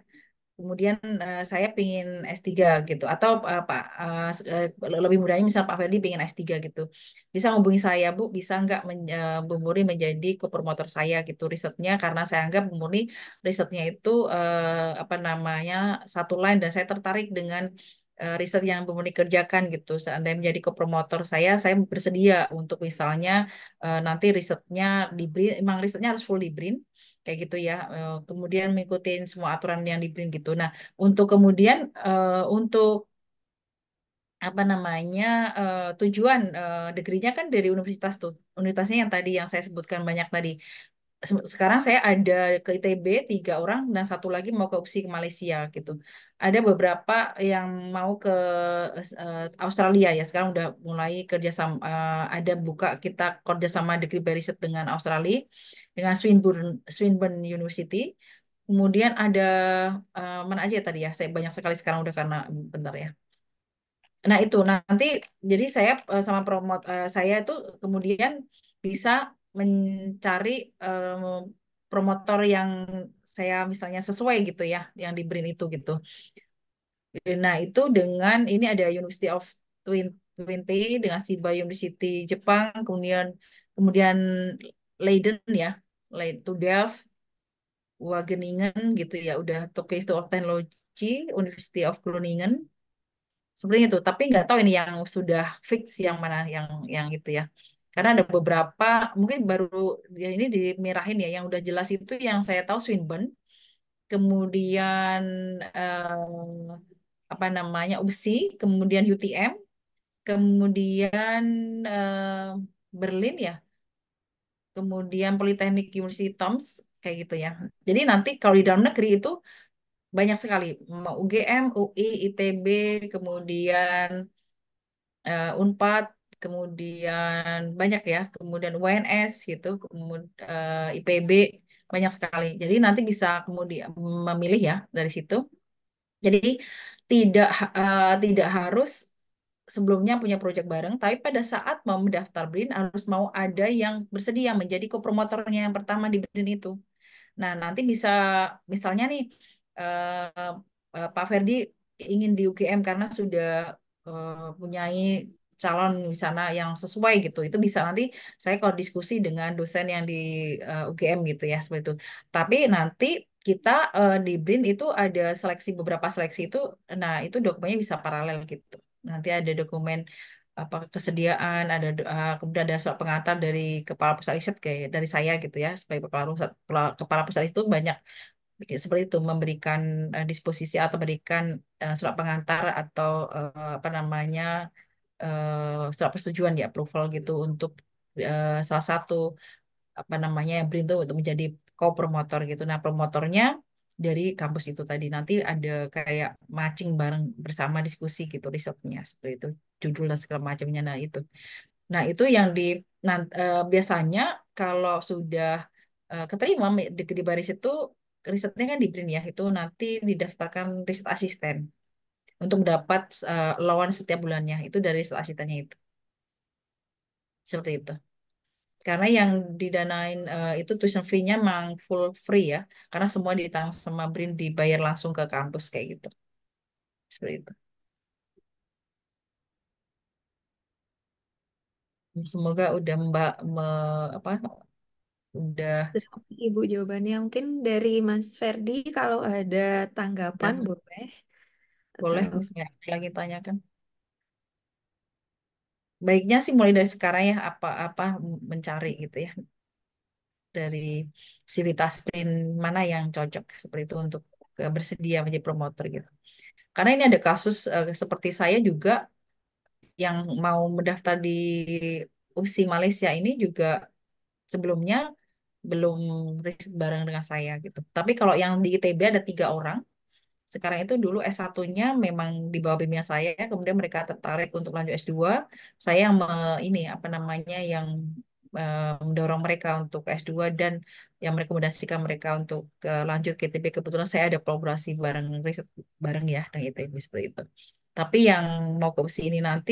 kemudian uh, saya pingin S3 gitu atau uh, Pak uh, lebih mudahnya misal Pak Ferdi pingin S3 gitu bisa hubungi saya Bu bisa nggak men, uh, Bu Murni menjadi kopromotor saya gitu risetnya karena saya anggap Bu Murni risetnya itu uh, apa namanya satu line dan saya tertarik dengan uh, riset yang Bu Murni kerjakan gitu seandainya menjadi kopromotor saya saya bersedia untuk misalnya uh, nanti risetnya di BRIN emang risetnya harus full di BRIN kayak gitu ya. Eh, kemudian mengikuti semua aturan yang diberi gitu. Nah, untuk kemudian eh, untuk apa namanya eh, tujuan degrinya kan dari universitas tuh. Universitasnya yang tadi yang saya sebutkan banyak tadi. Sekarang saya ada ke ITB tiga orang dan satu lagi mau ke UPSI ke Malaysia gitu ada beberapa yang mau ke uh, Australia ya sekarang udah mulai kerjasama uh, ada buka kita kerjasama degree by dengan Australia dengan Swinburne Swinburne University kemudian ada uh, mana aja ya tadi ya saya banyak sekali sekarang udah karena bentar ya nah itu nanti jadi saya uh, sama promot uh, saya itu kemudian bisa mencari uh, promotor yang saya misalnya sesuai gitu ya yang di Brin itu gitu. Nah itu dengan ini ada University of Twin 20 dengan Shiba University Jepang, kemudian kemudian Leiden ya, Leiden to Delft, Wageningen gitu ya, udah Tokyo Institute of Technology, University of Groningen. Sebenarnya itu, tapi nggak tahu ini yang sudah fix yang mana yang yang itu ya. Karena ada beberapa, mungkin baru ya ini dimerahin ya, yang udah jelas itu yang saya tahu Swinburne, kemudian eh, apa namanya UBSI, kemudian UTM, kemudian eh, Berlin ya, kemudian Politeknik University Toms, kayak gitu ya. Jadi nanti kalau di dalam negeri itu banyak sekali UGM, UI, ITB, kemudian uh, Unpad, kemudian banyak ya, kemudian UNS gitu, kemudian uh, eh, IPB banyak sekali. Jadi nanti bisa kemudian memilih ya dari situ. Jadi tidak uh, tidak harus sebelumnya punya proyek bareng, tapi pada saat mau mendaftar BRIN harus mau ada yang bersedia menjadi kopromotornya yang pertama di BRIN itu. Nah, nanti bisa misalnya nih uh, uh, Pak Ferdi ingin di UGM karena sudah uh, punyai calon di sana yang sesuai gitu. Itu bisa nanti saya kalau diskusi dengan dosen yang di uh, eh, UGM gitu ya seperti itu. Tapi nanti kita uh, di BRIN itu ada seleksi beberapa seleksi itu nah itu dokumennya bisa paralel gitu. Nanti ada dokumen apa kesediaan ada uh, kemudian ada surat pengantar dari kepala pusat riset kayak dari saya gitu ya sebagai kepala pusat kepala pusat riset itu banyak seperti itu memberikan uh, disposisi atau berikan uh, surat pengantar atau uh, apa namanya uh, eh, surat persetujuan di approval gitu untuk uh, salah satu apa namanya yang berintu untuk menjadi co-promotor gitu. Nah, promotornya dari kampus itu tadi nanti ada kayak matching bareng bersama diskusi gitu risetnya seperti itu judul dan segala macamnya nah itu nah itu yang di nah, uh, biasanya kalau sudah eh, keterima di, di baris itu risetnya kan di print ya itu nanti didaftarkan riset asisten untuk dapat uh, lawan setiap bulannya itu dari selasitanya itu seperti itu karena yang didanain uh, itu tuition fee-nya memang full free ya karena semua ditanggung sama BRIN dibayar langsung ke kampus kayak gitu seperti itu semoga udah mbak me, apa udah Ibu jawabannya mungkin dari Mas Ferdi kalau ada tanggapan ya. boleh. Boleh, Terus bisa lagi tanyakan. Baiknya sih mulai dari sekarang ya, apa-apa mencari gitu ya. Dari sivitas print mana yang cocok seperti itu untuk e, bersedia menjadi promotor gitu. Karena ini ada kasus uh, seperti saya juga yang mau mendaftar di UPSI Malaysia ini juga sebelumnya belum riset bareng dengan saya gitu. Tapi kalau yang di ITB ada tiga orang, sekarang itu dulu S1-nya memang di bawah bimbingan saya, kemudian mereka tertarik untuk lanjut S2. Saya yang me, ini apa namanya yang eh, mendorong mereka untuk S2 dan yang merekomendasikan mereka untuk lanjut KTB. Kebetulan saya ada kolaborasi bareng riset bareng ya dengan ITB seperti itu. Tapi yang mau ke ini nanti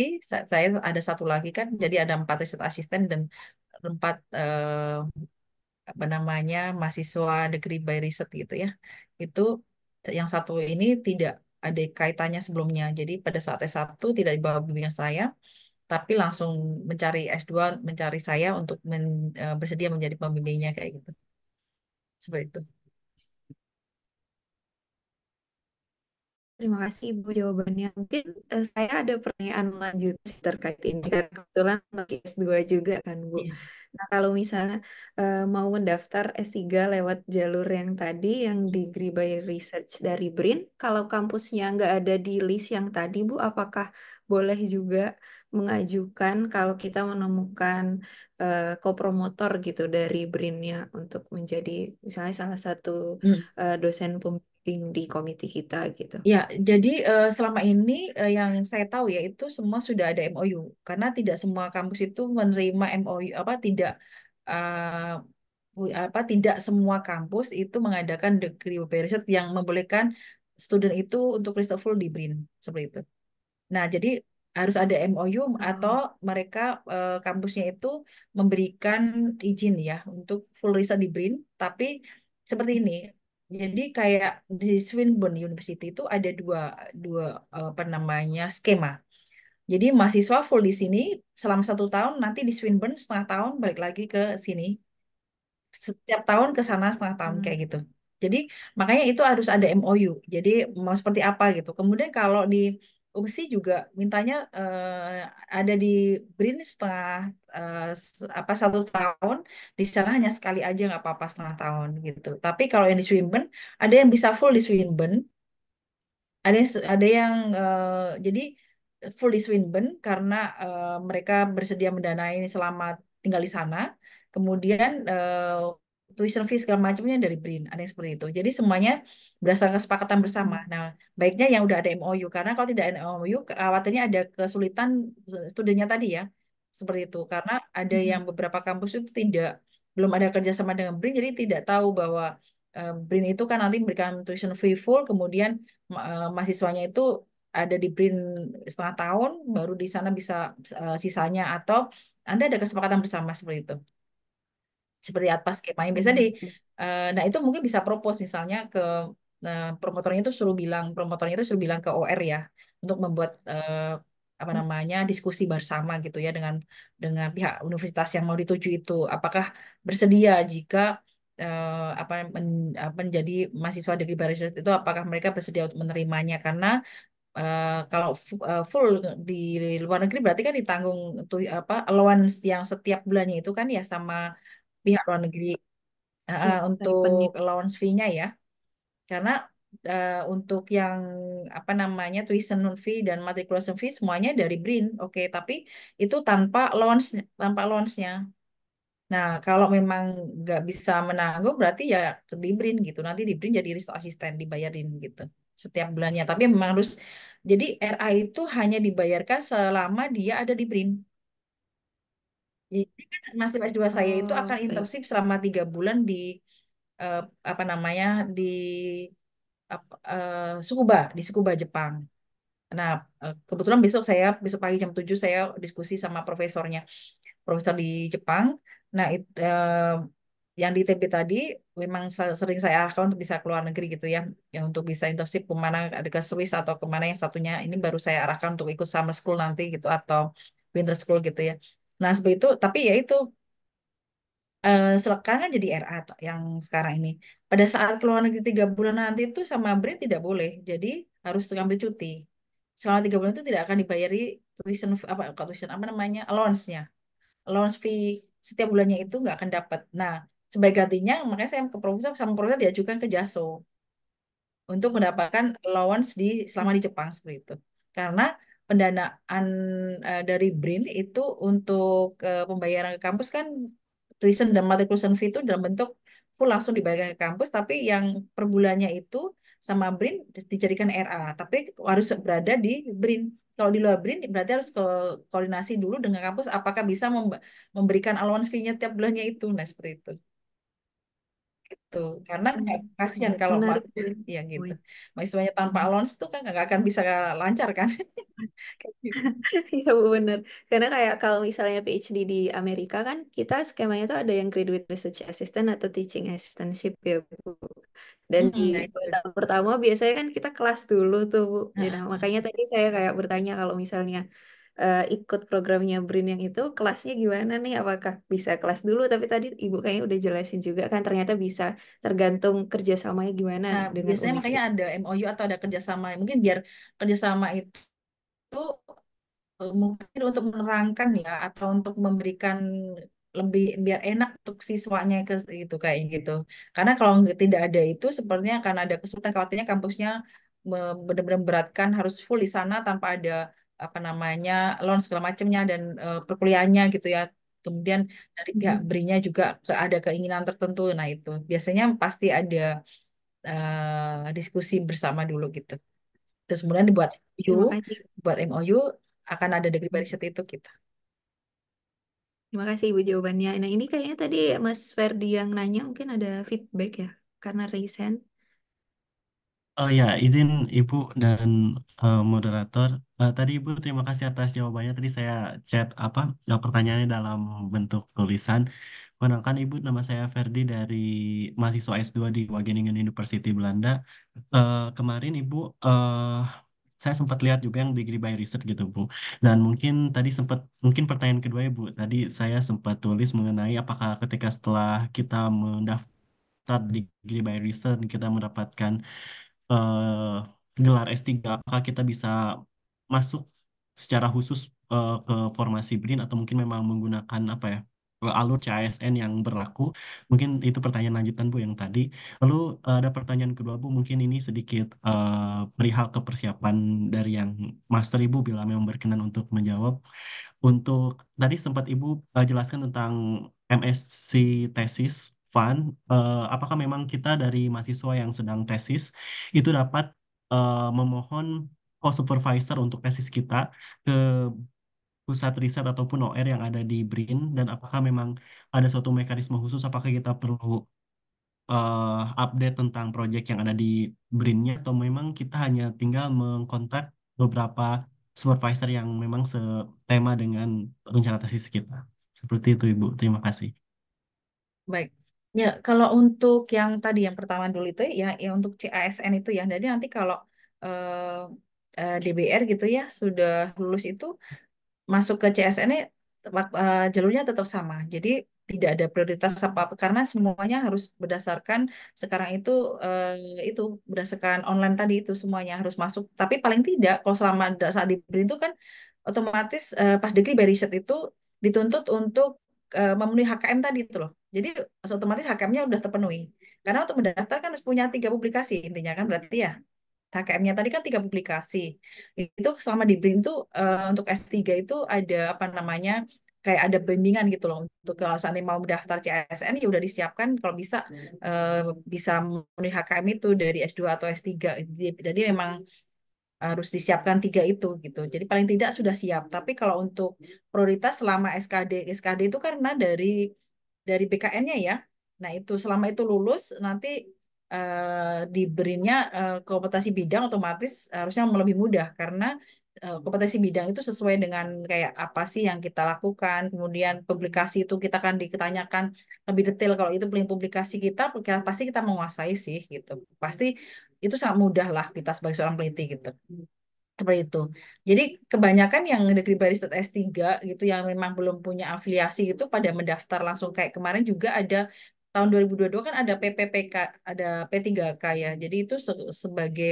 saya ada satu lagi kan, jadi ada empat riset asisten dan empat eh, apa namanya mahasiswa degree by riset gitu ya. Itu yang satu ini tidak ada kaitannya sebelumnya. Jadi pada saat S1 tidak dibawa bawah bimbingan saya, tapi langsung mencari S2, mencari saya untuk men, eh, bersedia menjadi pembimbingnya kayak gitu. Seperti itu. Terima kasih Ibu jawabannya. Mungkin uh, saya ada pertanyaan lanjut terkait ini karena kebetulan lagi S2 juga kan Bu. Yeah. Nah kalau misalnya uh, mau mendaftar S3 lewat jalur yang tadi yang degree by research dari BRIN, kalau kampusnya nggak ada di list yang tadi Bu, apakah boleh juga mengajukan kalau kita menemukan uh, kopromotor gitu dari Brinnya untuk menjadi misalnya salah satu hmm. uh, dosen pembimbing di komite kita gitu. Ya, jadi uh, selama ini uh, yang saya tahu ya itu semua sudah ada MOU karena tidak semua kampus itu menerima MOU apa tidak uh, apa tidak semua kampus itu mengadakan degree research yang membolehkan student itu untuk research full di BRIN seperti itu. Nah, jadi harus ada MOU atau hmm. mereka uh, kampusnya itu memberikan izin ya untuk full riset di BRIN tapi seperti ini jadi kayak di Swinburne University itu ada dua dua eh, apa namanya skema jadi mahasiswa full di sini selama satu tahun nanti di Swinburne setengah tahun balik lagi ke sini setiap tahun ke sana setengah tahun hmm. kayak gitu jadi makanya itu harus ada MOU jadi mau seperti apa gitu kemudian kalau di UMSI juga mintanya uh, ada di BRIN setengah uh, apa satu tahun di sana hanya sekali aja nggak apa-apa setengah tahun gitu tapi kalau yang di Swinburne ada yang bisa full di Swinburne ada yang, ada yang uh, jadi full di Swinburne karena uh, mereka bersedia mendanai selama tinggal di sana kemudian uh, tuition fee segala macamnya dari BRIN, ada yang seperti itu. Jadi semuanya berdasarkan kesepakatan bersama. Hmm. Nah, baiknya yang udah ada MOU karena kalau tidak ada MOU khawatirnya ada kesulitan studionya tadi ya. Seperti itu karena ada hmm. yang beberapa kampus itu tidak belum ada kerjasama dengan BRIN jadi tidak tahu bahwa BRIN itu kan nanti memberikan tuition fee full kemudian mahasiswanya itu ada di BRIN setengah tahun baru di sana bisa sisanya atau anda ada kesepakatan bersama seperti itu seperti apa skemanya biasa di uh, nah itu mungkin bisa propose misalnya ke uh, promotornya itu suruh bilang promotornya itu suruh bilang ke OR ya untuk membuat uh, apa hmm. namanya diskusi bersama gitu ya dengan dengan pihak universitas yang mau dituju itu apakah bersedia jika uh, apa men, menjadi mahasiswa degree barista itu apakah mereka bersedia untuk menerimanya karena uh, kalau uh, full di luar negeri berarti kan ditanggung tuh apa allowance yang setiap bulannya itu kan ya sama pihak luar negeri uh, untuk allowance fee-nya ya. Karena uh, untuk yang apa namanya tuition fee dan matriculation fee semuanya dari BRIN. Oke, okay, tapi itu tanpa allowance tanpa allowance-nya. Nah, kalau memang nggak bisa menanggung berarti ya di BRIN gitu. Nanti di BRIN jadi list asisten dibayarin gitu setiap bulannya. Tapi memang harus jadi RA itu hanya dibayarkan selama dia ada di BRIN. Jadi kan S2 saya itu oh, akan okay. internship selama tiga bulan di uh, apa namanya di apa, uh, eh, Sukuba, di sukuba Jepang. Nah, uh, kebetulan besok saya besok pagi jam 7 saya diskusi sama profesornya, profesor di Jepang. Nah, it, uh, yang di TB tadi memang sering saya arahkan untuk bisa keluar negeri gitu ya, ya untuk bisa internship kemana ada ke Swiss atau kemana yang satunya ini baru saya arahkan untuk ikut summer school nanti gitu atau winter school gitu ya. Nah, seperti itu, tapi ya itu uh, eh, selekan kan jadi RA yang sekarang ini. Pada saat keluar negeri tiga bulan nanti itu sama Brit tidak boleh, jadi harus ambil cuti. Selama tiga bulan itu tidak akan dibayari tuition apa tuition apa namanya allowance-nya, allowance fee setiap bulannya itu nggak akan dapat. Nah, sebagai gantinya makanya saya ke profesor sama profesor diajukan ke JASO untuk mendapatkan allowance di selama di Jepang seperti itu. Karena pendanaan uh, dari BRIN itu untuk uh, pembayaran ke kampus kan tuition dan matriculation fee itu dalam bentuk full langsung dibayarkan ke kampus tapi yang per bulannya itu sama BRIN dijadikan RA tapi harus berada di BRIN kalau di luar BRIN berarti harus ko koordinasi dulu dengan kampus apakah bisa memberikan allowance fee-nya tiap bulannya itu nah seperti itu Betul, gitu. karena nggak hmm, kasihan kalau Menarik. ya gitu. Mahasiswanya tanpa hmm. allowance tuh kan nggak akan bisa lancar kan. gitu. Iya Bu, bener. Karena kayak kalau misalnya PhD di Amerika kan kita skemanya tuh ada yang graduate research assistant atau teaching assistantship ya Bu. Dan Hmm, di tahun pertama biasanya kan kita kelas dulu tuh Bu. nah, makanya tadi saya kayak bertanya kalau misalnya uh, ikut programnya Brin yang itu kelasnya gimana nih apakah bisa kelas dulu tapi tadi ibu kayaknya udah jelasin juga kan ternyata bisa tergantung kerjasamanya gimana nah, dengan biasanya makanya ada MOU atau ada kerjasama mungkin biar kerjasama itu, eh, mungkin untuk menerangkan ya atau untuk memberikan lebih biar enak untuk siswanya ke itu kayak gitu karena kalau tidak ada itu sepertinya akan ada kesulitan khawatirnya kampusnya benar-benar beratkan harus full di sana tanpa ada apa namanya loan segala macamnya dan uh, perkuliahannya gitu ya kemudian dari hmm. pihak berinya juga ke, ada keinginan tertentu nah itu biasanya pasti ada uh, diskusi bersama dulu gitu terus kemudian dibuat MOU buat MOU akan ada degree baris riset itu kita gitu. Terima kasih Ibu jawabannya. Nah ini kayaknya tadi Mas Ferdi yang nanya mungkin ada feedback ya karena recent Oh ya, izin Ibu dan uh, moderator. Uh, tadi Ibu terima kasih atas jawabannya. Tadi saya chat apa eh, pertanyaannya dalam bentuk tulisan. Menangkan Ibu, nama saya Ferdi dari mahasiswa S2 di Wageningen University Belanda. Uh, kemarin Ibu uh, saya sempat lihat juga yang degree by research gitu Bu. Dan mungkin tadi sempat mungkin pertanyaan kedua ibu ya, Tadi saya sempat tulis mengenai apakah ketika setelah kita mendaftar degree by research kita mendapatkan uh, gelar S3 apakah kita bisa masuk secara khusus uh, ke formasi BRIN atau mungkin memang menggunakan apa ya eh, alur CASN yang berlaku. Mungkin itu pertanyaan lanjutan Bu yang tadi. Lalu eh, ada pertanyaan kedua Bu, mungkin ini sedikit uh, perihal kepersiapan dari yang Master Ibu bila memang berkenan untuk menjawab. Untuk tadi sempat Ibu uh, jelaskan tentang MSc tesis fun uh, apakah memang kita dari mahasiswa yang sedang tesis itu dapat uh, memohon co-supervisor untuk tesis kita ke pusat riset ataupun OR yang ada di BRIN dan apakah memang ada suatu mekanisme khusus apakah kita perlu uh, update tentang proyek yang ada di BRIN-nya atau memang kita hanya tinggal mengkontak beberapa supervisor yang memang setema dengan rencana tesis kita. Seperti itu Ibu. Terima kasih. Baik, Ya, kalau untuk yang tadi yang pertama dulu itu ya, ya untuk CASN itu ya. Jadi nanti kalau eh, di eh, DBR gitu ya sudah lulus itu masuk ke CSN-nya eh, jalurnya tetap sama. Jadi tidak ada prioritas apa apa karena semuanya harus berdasarkan sekarang itu eh, itu berdasarkan online tadi itu semuanya harus masuk. Tapi paling tidak kalau selama saat diberi itu kan otomatis eh, pas degree by riset itu dituntut untuk eh, memenuhi HKM tadi itu loh. Jadi otomatis HKM-nya udah terpenuhi. Karena untuk mendaftar kan harus punya tiga publikasi intinya kan berarti ya. HKM-nya tadi kan tiga publikasi. Itu selama di BRIN tuh uh, untuk S3 itu ada apa namanya kayak ada bimbingan gitu loh untuk kalau saat ini mau mendaftar CSN ya udah disiapkan kalau bisa uh, bisa memenuhi HKM itu dari S2 atau S3. Jadi memang harus disiapkan tiga itu gitu. Jadi paling tidak sudah siap. Tapi kalau untuk prioritas selama SKD SKD itu karena dari dari BKN-nya ya. Nah, itu selama itu lulus nanti Eh, diberinya uh, eh, kompetensi bidang otomatis harusnya lebih mudah karena uh, eh, kompetensi bidang itu sesuai dengan kayak apa sih yang kita lakukan kemudian publikasi itu kita akan ditanyakan lebih detail kalau itu paling publikasi kita pasti kita menguasai sih gitu pasti itu sangat mudah lah kita sebagai seorang peneliti gitu seperti itu. Jadi kebanyakan yang negeri barista S3 gitu yang memang belum punya afiliasi itu pada mendaftar langsung kayak kemarin juga ada tahun 2022 kan ada PPPK, ada P3K ya. Jadi itu se sebagai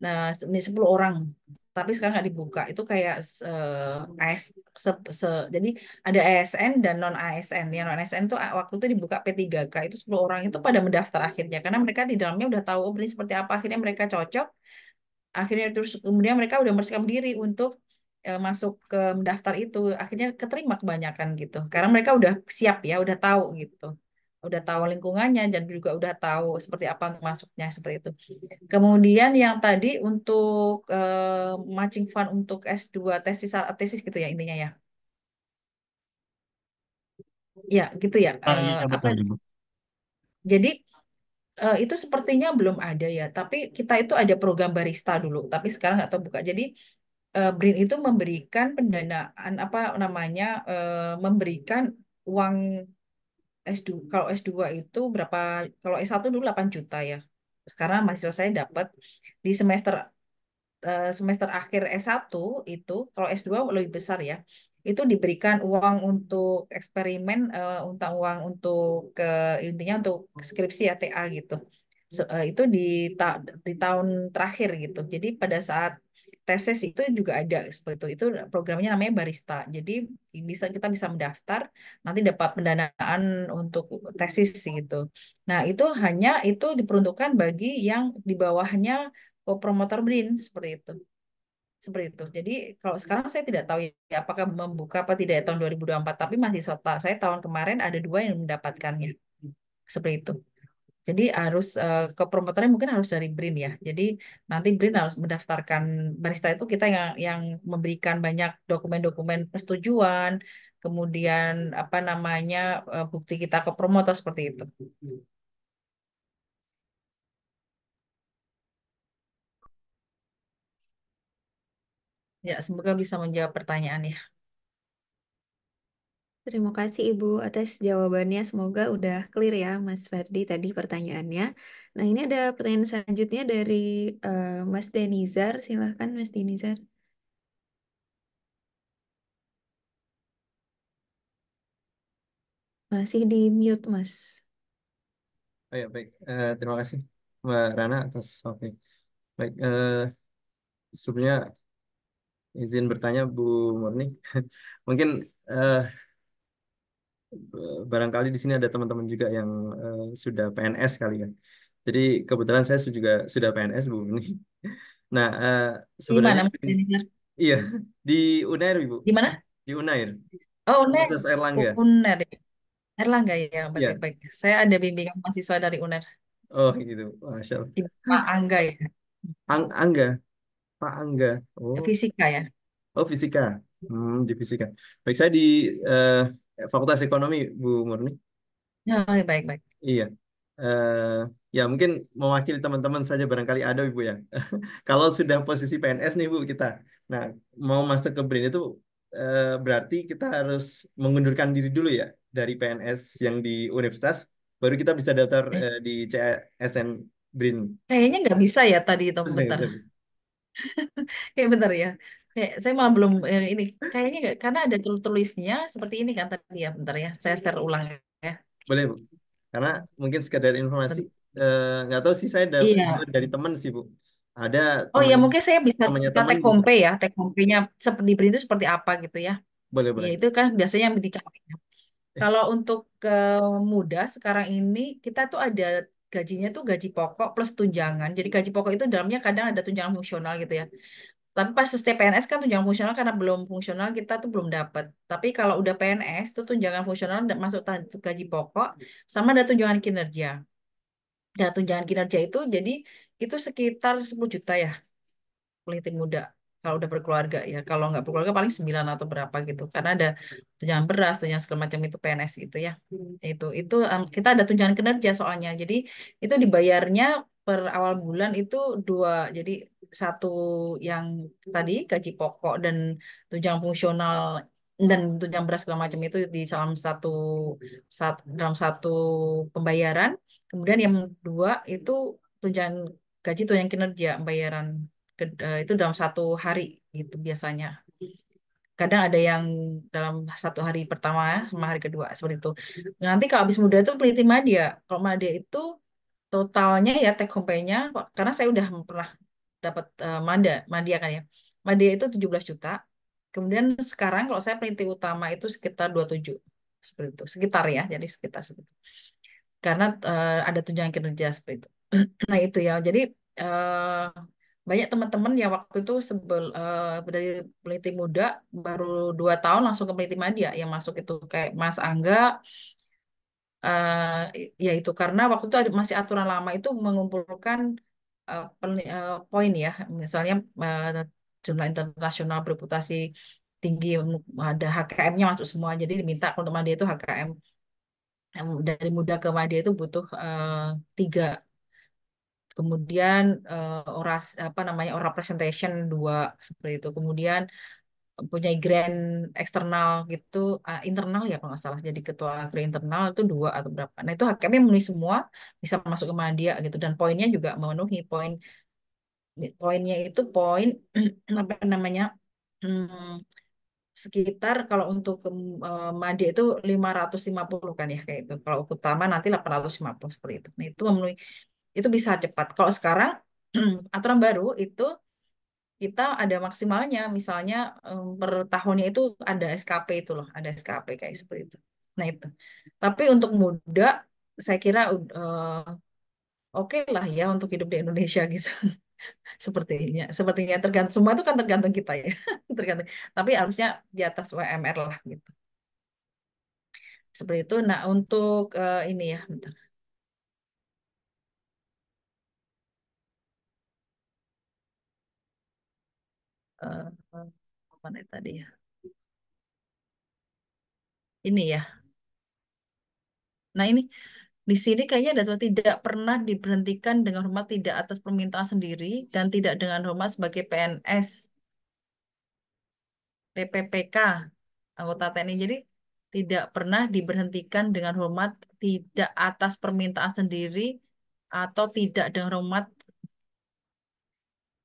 nah ini 10 orang tapi sekarang nggak dibuka itu kayak uh, AS se, se, jadi ada ASN dan non ASN yang non ASN tuh ah, waktu itu dibuka P3K itu 10 orang itu pada mendaftar akhirnya karena mereka di dalamnya udah tahu oh, ini seperti apa akhirnya mereka cocok akhirnya terus kemudian mereka udah bersikap diri untuk uh, masuk ke mendaftar itu akhirnya keterima kebanyakan gitu karena mereka udah siap ya udah tahu gitu udah tahu lingkungannya dan juga udah tahu seperti apa masuknya seperti itu. Kemudian yang tadi untuk uh, matching fund untuk S2 tesis tesis gitu ya intinya ya. Ya, gitu ya. Ah, iya, eh, iya apa? Jadi uh, itu sepertinya belum ada ya, tapi kita itu ada program barista dulu, tapi sekarang nggak buka. Jadi uh, BRIN itu memberikan pendanaan apa namanya uh, memberikan uang S2 kalau S2 itu berapa kalau S1 dulu 8 juta ya. Karena mahasiswa saya dapat di semester eh, semester akhir S1 itu kalau S2 lebih besar ya. Itu diberikan uang untuk eksperimen eh, untuk uang untuk ke intinya untuk skripsi ya TA gitu. So, eh, itu di ta di tahun terakhir gitu. Jadi pada saat tesis itu juga ada seperti itu. Itu programnya namanya Barista. Jadi bisa kita bisa mendaftar nanti dapat pendanaan untuk tesis gitu. Nah, itu hanya itu diperuntukkan bagi yang di bawahnya promotor BRIN seperti itu. Seperti itu. Jadi kalau sekarang saya tidak tahu ya apakah membuka apa tidak ya, tahun 2024, tapi masih sota. Saya tahun kemarin ada dua yang mendapatkannya. Seperti itu. Jadi harus eh, ke promotornya mungkin harus dari Brin ya. Jadi nanti Brin harus mendaftarkan barista itu kita yang yang memberikan banyak dokumen-dokumen persetujuan, kemudian apa namanya eh, bukti kita ke promotor seperti itu. Ya, semoga bisa menjawab pertanyaan ya. Terima kasih Ibu atas jawabannya. Semoga udah clear ya Mas Ferdi tadi pertanyaannya. Nah ini ada pertanyaan selanjutnya dari uh, Mas Denizar. Silahkan Mas Denizar. Masih di mute Mas. Oh ya, baik. Uh, terima kasih Mbak Rana atas topik. Baik, Uh, sebelumnya izin bertanya Bu Murni. Mungkin uh, Eh, barangkali di sini ada teman-teman juga yang eh, sudah PNS kali ya. Jadi kebetulan saya juga sudah PNS Bu ini. Nah, uh, eh, sebenarnya di mana, Iya, di Unair Ibu. Di mana? Di Unair. Oh, Unair. Universitas Erlangga. Oh, Unair. Erlangga ya, baik-baik. Iya. Ya. Saya ada bimbingan mahasiswa dari Unair. Oh, gitu. Masya Allah. Di Pak Angga ya. Ang Angga. Pak Angga. Oh. Fisika ya. Oh, fisika. Hmm, di fisika. Baik, saya di uh, Fakultas Ekonomi Bu Murni. Ya, baik baik. Iya. Uh, ya mungkin mewakili teman-teman saja barangkali ada Ibu ya. Kalau sudah posisi PNS nih Bu kita. Nah, mau masuk ke BRIN itu uh, berarti kita harus mengundurkan diri dulu ya dari PNS yang di universitas baru kita bisa daftar uh, di CSN BRIN. kayaknya nggak bisa ya tadi itu Kayak bentar ya. Kayak saya malah belum eh, ini kayaknya gak, karena ada tul- tulisnya seperti ini kan tadi ya bentar ya saya share ulang ya. Boleh bu, karena mungkin sekedar informasi eh, nggak tahu sih saya dari iya. dari teman sih bu. Ada oh ya mungkin saya bisa tanya teman take gitu. ya tag home seperti itu seperti apa gitu ya. Boleh boleh. Ya, itu kan biasanya yang dicari. Kalau untuk ke eh, muda sekarang ini kita tuh ada gajinya tuh gaji pokok plus tunjangan. Jadi gaji pokok itu dalamnya kadang ada tunjangan fungsional gitu ya tapi pas selesai PNS kan tunjangan fungsional karena belum fungsional kita tuh belum dapat. Tapi kalau udah PNS tuh tunjangan fungsional masuk gaji pokok sama ada tunjangan kinerja. Nah, tunjangan kinerja itu jadi itu sekitar 10 juta ya politik muda kalau udah berkeluarga ya. Kalau nggak berkeluarga paling 9 atau berapa gitu. Karena ada tunjangan beras, tunjangan segala macam itu PNS gitu ya. Hmm. Itu itu kita ada tunjangan kinerja soalnya. Jadi itu dibayarnya per awal bulan itu dua jadi satu yang tadi gaji pokok dan tunjangan fungsional dan tunjangan beras segala macam itu di dalam satu sat, dalam satu pembayaran. Kemudian yang dua itu tunjangan gaji tunjangan kinerja pembayaran eh, itu dalam satu hari gitu biasanya kadang ada yang dalam satu hari pertama sama hari kedua seperti itu nanti kalau habis muda itu peliti dia kalau dia itu totalnya ya take home pay-nya karena saya udah pernah dapat uh, eh, Mada, Madia kan ya. Madia itu 17 juta. Kemudian sekarang kalau saya perinti utama itu sekitar 27 seperti itu. Sekitar ya, jadi sekitar seperti itu Karena uh, ada tunjangan kinerja seperti itu. nah, itu ya. Jadi uh, banyak teman-teman yang waktu itu sebel uh, dari peneliti muda baru dua tahun langsung ke peneliti Madia yang masuk itu kayak Mas Angga uh, ya itu karena waktu itu masih aturan lama itu mengumpulkan uh, poin ya, misalnya uh, eh, jurnal internasional reputasi tinggi ada HKM-nya masuk semua, jadi diminta untuk mandi itu HKM dari muda ke mandi itu butuh uh, tiga kemudian uh, oras apa namanya oral presentation dua seperti itu kemudian punya grand eksternal gitu uh, internal ya kalau nggak salah jadi ketua grand internal itu dua atau berapa nah itu hakimnya memenuhi semua bisa masuk ke media gitu dan poinnya juga memenuhi poin poinnya itu poin apa namanya hmm, sekitar kalau untuk ke eh, Madi itu 550 kan ya kayak itu. Kalau utama nanti 850 seperti itu. Nah, itu memenuhi itu bisa cepat. Kalau sekarang aturan baru itu kita ada maksimalnya misalnya um, per tahunnya itu ada SKP itu loh ada SKP kayak seperti itu nah itu tapi untuk muda saya kira uh, oke okay lah ya untuk hidup di Indonesia gitu sepertinya sepertinya tergantung semua itu kan tergantung kita ya tergantung tapi harusnya di atas WMR lah gitu seperti itu nah untuk uh, ini ya bentar uh, apa tadi ya ini ya nah ini di sini kayaknya datwa tidak pernah diberhentikan dengan hormat tidak atas permintaan sendiri dan tidak dengan hormat sebagai PNS PPPK anggota TNI jadi tidak pernah diberhentikan dengan hormat tidak atas permintaan sendiri atau tidak dengan hormat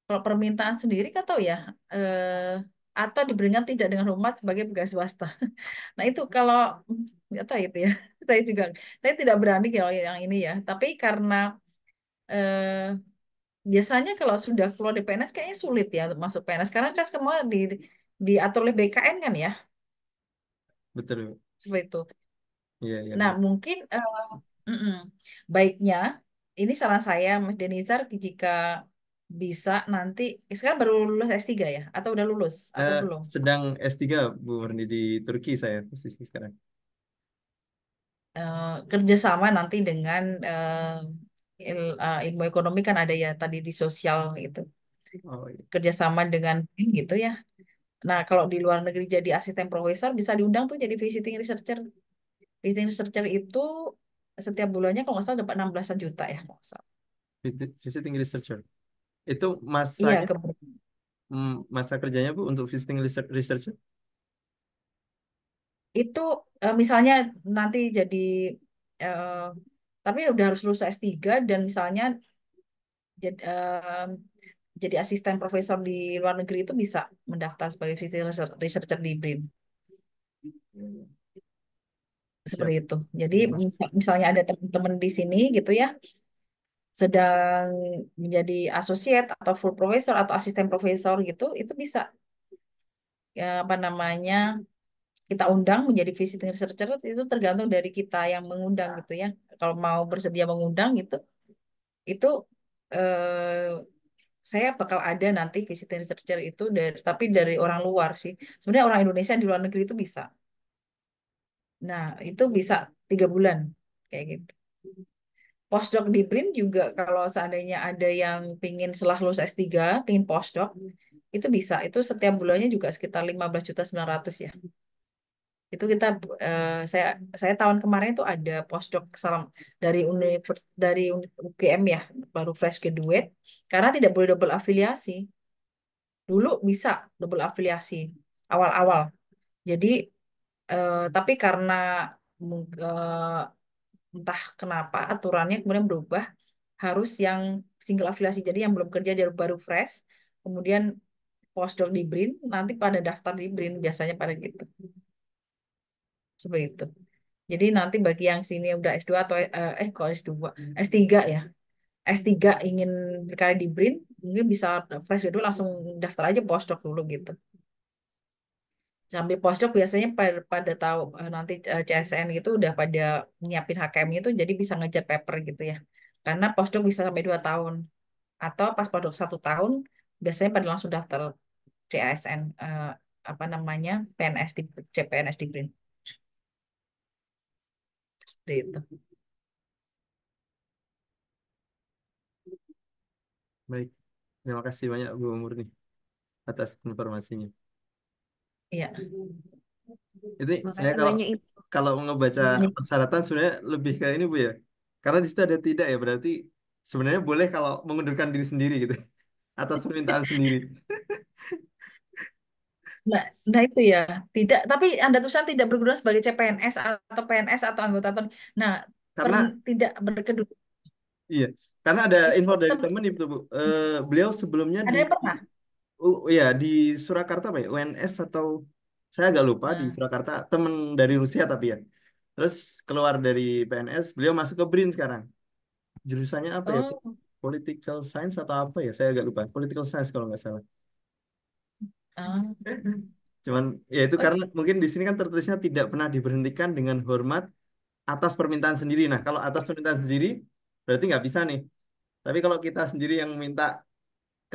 kalau permintaan sendiri kan tahu ya, eh, atau diberikan tidak dengan hormat sebagai pegawai swasta. Nah itu kalau nggak tahu itu ya, saya juga saya tidak berani kalau yang ini ya. Tapi karena eh, biasanya kalau sudah keluar di PNS kayaknya sulit ya untuk masuk PNS. Sekarang kan semua di, diatur oleh BKN kan ya. Betul. Seperti itu. Iya, iya. Nah, iya. mungkin uh, mm -mm. baiknya ini salah saya Mas Denizar jika bisa nanti sekarang baru lulus S3 ya atau udah lulus atau uh, belum? Sedang S3 Bu Murni di Turki saya posisi sekarang. Uh, kerjasama nanti dengan uh, il, uh, ilmu ekonomi kan ada ya tadi di sosial itu Oh, iya. Kerjasama dengan gitu ya. Nah kalau di luar negeri jadi asisten profesor bisa diundang tuh jadi visiting researcher. Visiting researcher itu setiap bulannya kalau nggak salah dapat enam belas juta ya kalau nggak salah. Visiting researcher. Itu Iya, hmm, masa kerjanya Bu untuk visiting researcher? itu eh, misalnya nanti jadi eh, tapi udah harus lulus S3 dan misalnya jadi, eh, jadi asisten profesor di luar negeri itu bisa mendaftar sebagai visiting researcher di brin iya, iya. seperti itu. Jadi iya, misalnya ada teman-teman di sini gitu ya, sedang menjadi associate atau full professor atau asisten profesor gitu itu bisa ya, apa namanya kita undang menjadi visiting researcher itu tergantung dari kita yang mengundang gitu ya kalau mau bersedia mengundang gitu itu eh, saya bakal ada nanti visiting researcher itu dari tapi dari orang luar sih sebenarnya orang Indonesia yang di luar negeri itu bisa nah itu bisa tiga bulan kayak gitu postdoc di BRIN juga kalau seandainya ada yang pingin setelah lulus S3, pingin postdoc, hmm. itu bisa. Itu setiap bulannya juga sekitar lima belas juta sembilan ratus ya. Itu kita uh, saya saya tahun kemarin itu ada postdoc salam dari univers dari UGM ya, baru fresh graduate karena tidak boleh double afiliasi. Dulu bisa double afiliasi awal-awal. Jadi uh, tapi karena uh, entah kenapa aturannya kemudian berubah harus yang single afiliasi jadi yang belum kerja jadi baru fresh kemudian postdoc di BRIN nanti pada daftar di BRIN biasanya pada gitu seperti itu jadi nanti bagi yang sini udah S2 atau eh, eh kok S2 S3 ya S3 ingin berkarya di BRIN mungkin bisa fresh dulu gitu, langsung daftar aja postdoc dulu gitu sambil postdoc biasanya pada, pada tahu eh, nanti eh, CSN gitu udah pada nyiapin hkm itu jadi bisa ngejar paper gitu ya. Karena postdoc bisa sampai dua tahun atau pas postdoc satu tahun biasanya pada langsung daftar CSN eh, apa namanya PNS di CPNS di Green. Seperti itu. Baik, terima kasih banyak Bu Murni atas informasinya. Iya. Jadi saya kalau itu. kalau ngebaca iya. persyaratan sebenarnya lebih ke ini Bu ya. Karena di situ ada tidak ya berarti sebenarnya boleh kalau mengundurkan diri sendiri gitu atas permintaan sendiri. Nah, nah itu ya, tidak. Tapi Anda tulisan tidak berguna sebagai CPNS atau PNS atau anggota TON. Nah, Karena tidak berkedudukan. iya, karena ada info dari teman itu Bu. Uh, beliau sebelumnya Ada di yang pernah? uh, ya di Surakarta apa ya UNS atau saya agak lupa di iya. Surakarta temen dari Rusia tapi ya terus keluar dari PNS beliau masuk ke BRIN sekarang jurusannya apa ya oh. political science atau apa ya saya agak lupa political science kalau nggak salah oh. cuman ya itu karena mungkin di sini kan tertulisnya tidak pernah diberhentikan dengan hormat atas permintaan sendiri nah kalau atas permintaan sendiri berarti nggak bisa nih tapi kalau kita sendiri yang minta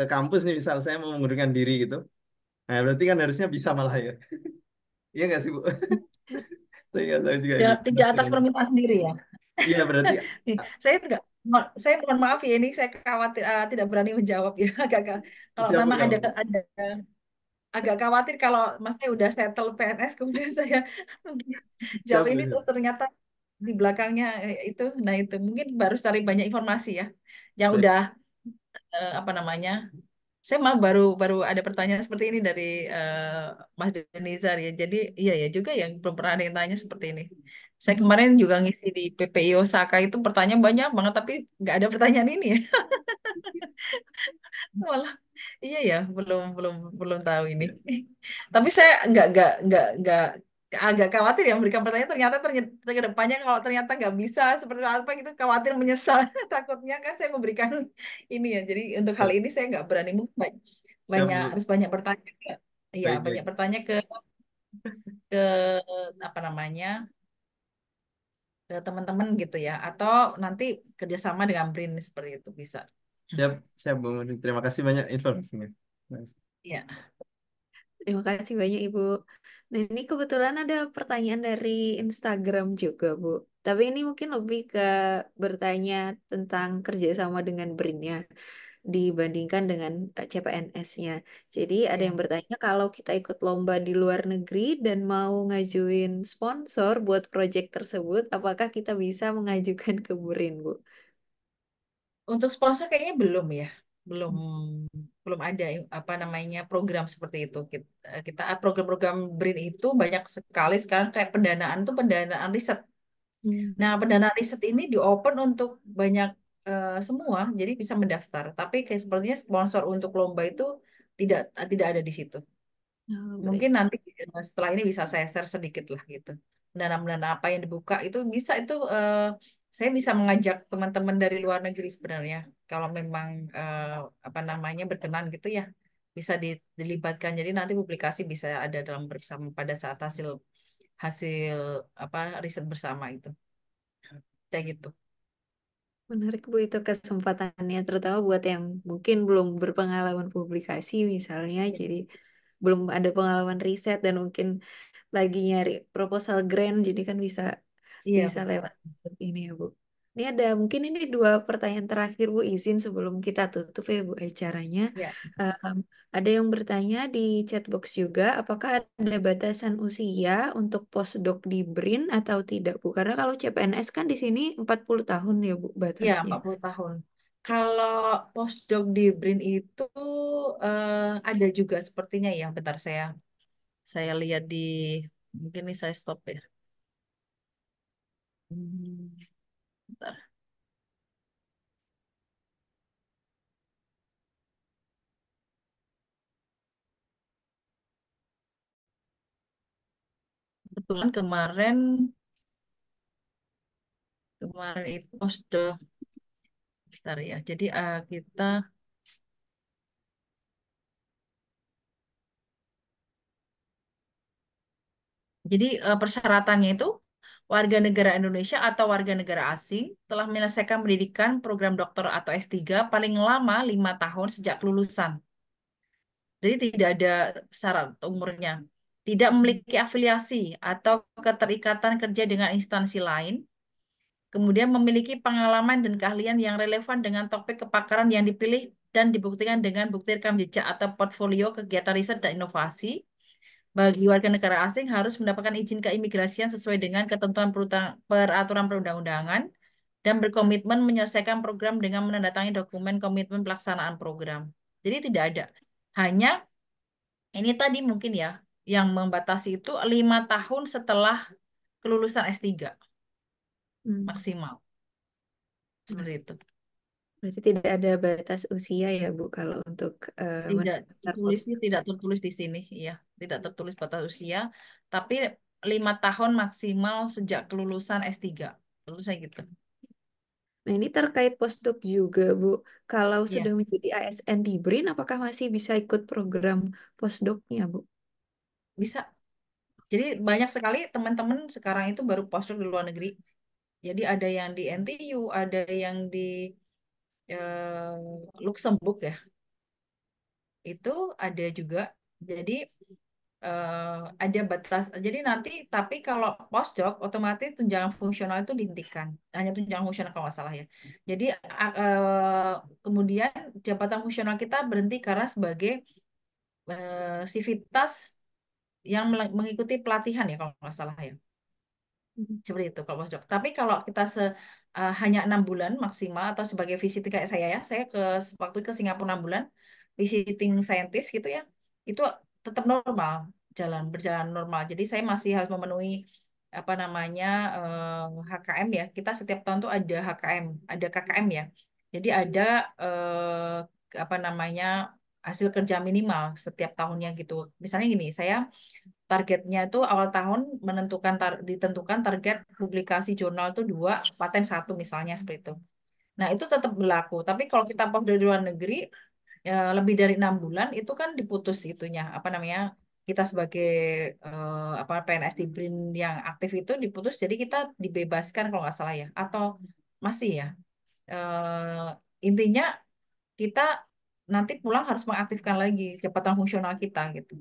ke kampus nih misal saya mau mengundurkan diri gitu nah berarti kan harusnya bisa malah ya iya nggak sih bu saya nggak tahu juga ya. gitu. tidak atas permintaan sendiri ya iya berarti saya tidak saya mohon maaf ya ini saya khawatir uh, tidak berani menjawab ya agak, kalau Siapa memang ada ada agak khawatir kalau masnya udah settle PNS kemudian saya jawab ini tuh ternyata di belakangnya eh, itu nah itu mungkin baru cari banyak informasi ya yang Baik. udah uh, apa namanya? Saya mah baru baru ada pertanyaan seperti ini dari uh, Mas Denizar ya. Jadi iya, iya ya juga yang belum pernah ada yang tanya seperti ini. Saya hmm. kemarin juga ngisi di PPI Osaka itu pertanyaan banyak banget tapi nggak ada pertanyaan ini. Ya. Malah iya ya belum belum belum tahu ini. tapi saya nggak nggak nggak nggak agak khawatir ya memberikan pertanyaan ternyata ke depannya kalau ternyata nggak bisa seperti apa gitu khawatir menyesal takutnya kan saya memberikan ini ya jadi untuk hal iya. ini saya nggak berani banyak, banyak harus banyak bertanya iya banyak bertanya ke ke apa namanya ke teman-teman gitu ya atau nanti kerjasama dengan Brin seperti itu bisa siap siap Bu terima kasih banyak informasinya nice. ya terima kasih banyak Ibu Nah, ini kebetulan ada pertanyaan dari Instagram juga, Bu. Tapi ini mungkin lebih ke bertanya tentang kerjasama dengan BRIN-nya dibandingkan dengan eh, CPNS-nya. Jadi ada iya. yang bertanya kalau kita ikut lomba di luar negeri dan mau ngajuin sponsor buat proyek tersebut, apakah kita bisa mengajukan ke BRIN, Bu? Untuk sponsor kayaknya belum ya belum hmm. belum ada apa namanya program seperti itu eh, kita ah, program-program BRIN itu banyak sekali sekarang kayak pendanaan tuh pendanaan riset hmm. nah pendanaan riset ini di open untuk banyak uh, semua jadi bisa mendaftar tapi kayak sepertinya sponsor untuk lomba itu tidak eh, tidak ada di situ oh, mungkin nanti setelah ini bisa saya share sedikit lah gitu pendanaan apa yang dibuka itu bisa itu uh, saya bisa mengajak teman-teman dari luar negeri sebenarnya kalau memang uh, apa namanya berkenan gitu ya bisa dilibatkan. Jadi nanti publikasi bisa ada dalam bersama pada saat hasil hasil apa riset bersama itu. Kayak gitu. Menarik Bu itu kesempatannya terutama buat yang mungkin belum berpengalaman publikasi misalnya ya. jadi belum ada pengalaman riset dan mungkin lagi nyari proposal grant jadi kan bisa ya. bisa lewat ini ya Bu. Ini ada mungkin ini dua pertanyaan terakhir Bu izin sebelum kita tutup ya Bu acaranya. Ya. Um, ada yang bertanya di chat box juga, apakah ada batasan usia untuk postdoc di BRIN atau tidak Bu? Karena kalau CPNS kan di sini 40 tahun ya Bu ya, batasnya. empat 40 tahun. Kalau postdoc di BRIN itu uh, ada juga sepertinya ya, bentar saya saya lihat di mungkin ini saya stop ya. Hmm. kebetulan kemarin kemarin itu posde oh, bentar ya. Jadi uh, kita Jadi uh, persyaratannya itu warga negara Indonesia atau warga negara asing telah menyelesaikan pendidikan program doktor atau S3 paling lama lima tahun sejak lulusan. Jadi tidak ada syarat umurnya tidak memiliki afiliasi atau keterikatan kerja dengan instansi lain, kemudian memiliki pengalaman dan keahlian yang relevan dengan topik kepakaran yang dipilih dan dibuktikan dengan bukti rekam jejak atau portfolio kegiatan riset dan inovasi. Bagi warga negara asing harus mendapatkan izin keimigrasian sesuai dengan ketentuan peraturan perundang-undangan dan berkomitmen menyelesaikan program dengan menandatangani dokumen komitmen pelaksanaan program. Jadi tidak ada. Hanya ini tadi mungkin ya yang membatasi itu lima tahun setelah kelulusan S3 hmm. maksimal seperti itu. Berarti tidak ada batas usia ya Bu kalau untuk uh, tidak tertulis tidak tertulis di sini ya tidak tertulis batas usia tapi lima tahun maksimal sejak kelulusan S3 terus saya gitu. Nah ini terkait postdoc juga Bu kalau iya. sudah menjadi ASN di BRIN apakah masih bisa ikut program postdocnya Bu? bisa jadi banyak sekali teman-teman sekarang itu baru postdoc di luar negeri jadi ada yang di NTU ada yang di eh, Luxembourg ya itu ada juga jadi eh, ada batas jadi nanti tapi kalau postdoc otomatis tunjangan fungsional itu dihentikan hanya tunjangan fungsional kalau salah ya jadi eh, kemudian jabatan fungsional kita berhenti karena sebagai eh, sivitas yang mengikuti pelatihan ya kalau nggak salah ya hmm. seperti itu kalau masuk. Tapi kalau kita se, uh, hanya enam bulan maksimal atau sebagai visiting kayak saya ya, saya ke waktu ke Singapura enam bulan visiting scientist gitu ya, itu tetap normal jalan berjalan normal. Jadi saya masih harus memenuhi apa namanya uh, eh, HKM ya. Kita setiap tahun tuh ada HKM, ada KKM ya. Jadi ada uh, apa namanya hasil kerja minimal setiap tahunnya gitu. Misalnya gini, saya targetnya itu awal tahun menentukan tar ditentukan target publikasi jurnal itu dua, paten satu misalnya seperti itu. Nah itu tetap berlaku. Tapi kalau kita pop dari luar negeri ya, lebih dari enam bulan itu kan diputus itunya apa namanya kita sebagai eh, apa PNS di BRIN yang aktif itu diputus jadi kita dibebaskan kalau nggak salah ya atau masih ya eh, intinya kita nanti pulang harus mengaktifkan lagi kecepatan fungsional kita gitu.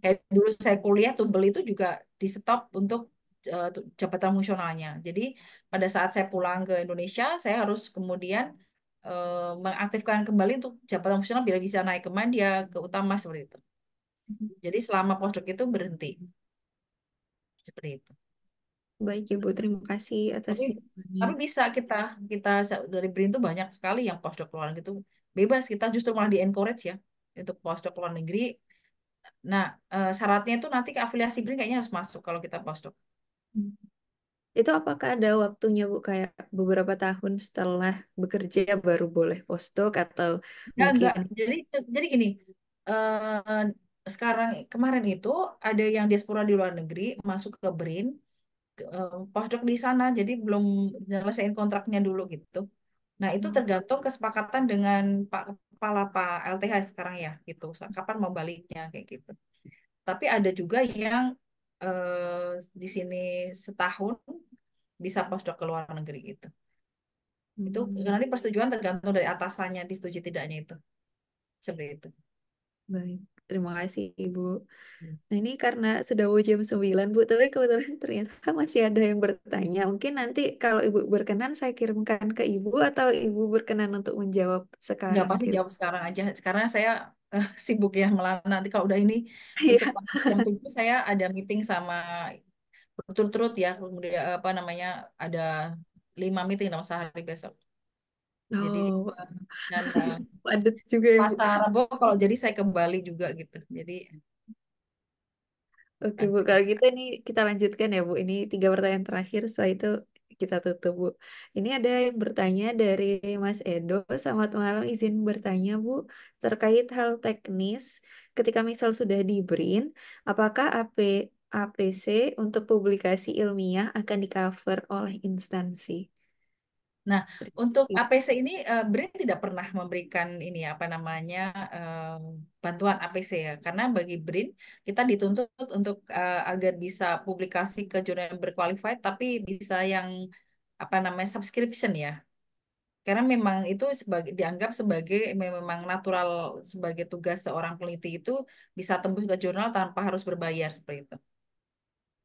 Kayak dulu saya kuliah beli itu juga di stop untuk eh, jabatan fungsionalnya. Jadi pada saat saya pulang ke Indonesia, saya harus kemudian uh, mengaktifkan kembali untuk jabatan fungsional bila bisa naik ke dia ke utama seperti itu. Jadi selama postdoc itu berhenti. Seperti itu. Baik Ibu, terima kasih atas tapi, tapi bisa kita kita dari BRIN itu banyak sekali yang postdoc keluaran gitu bebas kita justru malah di encourage ya untuk postdoc luar negeri nah eh, syaratnya itu nanti ke afiliasi BRIN kayaknya harus masuk kalau kita postdoc hmm. itu apakah ada waktunya Bu kayak beberapa tahun setelah bekerja baru boleh postdoc atau ya, mungkin jadi jadi gini uh, sekarang kemarin itu ada yang diaspora di luar negeri masuk ke BRIN uh, postdoc di sana jadi belum selesaiin kontraknya dulu gitu Nah, itu hmm. tergantung kesepakatan dengan Pak Kepala Pak LTH sekarang ya, gitu. Kapan mau baliknya kayak gitu. Tapi ada juga yang eh, di sini setahun bisa postdoc ke luar negeri gitu. Hmm. Itu nanti persetujuan tergantung dari atasannya disetujui tidaknya itu. Seperti itu. Baik. Terima kasih Ibu. Hmm. Nah ini karena sudah mau jam 9 Bu, tapi kebetulan ternyata masih ada yang bertanya. Mungkin nanti kalau Ibu berkenan saya kirimkan ke Ibu atau Ibu berkenan untuk menjawab sekarang. Ya pasti jawab sekarang aja, karena saya uh, sibuk ya melana. Nanti kalau udah ini, yeah. Iya. saya ada meeting sama berturut-turut ya, kemudian apa namanya, ada lima meeting dalam sehari besok. Jadi Oh, eh, padat juga ya, Bu. Ya? Rabu kalau jadi saya ke Bali juga gitu. Jadi Oke, Bu. Kalau kita gitu ini kita lanjutkan ya, Bu. Ini tiga pertanyaan terakhir, setelah itu kita tutup, Bu. Ini ada yang bertanya dari Mas Edo. Selamat malam, izin bertanya, Bu. Terkait hal teknis, ketika misal sudah di BRIN, apakah AP, APC untuk publikasi ilmiah akan di-cover oleh instansi? Nah, untuk APC ini uh, BRIN tidak pernah memberikan ini apa namanya uh, bantuan APC ya, karena bagi BRIN kita dituntut untuk uh, agar bisa publikasi ke jurnal yang berqualified, tapi bisa yang apa namanya subscription ya, karena memang itu sebagai dianggap sebagai memang natural sebagai tugas seorang peneliti itu bisa tembus ke jurnal tanpa harus berbayar seperti itu,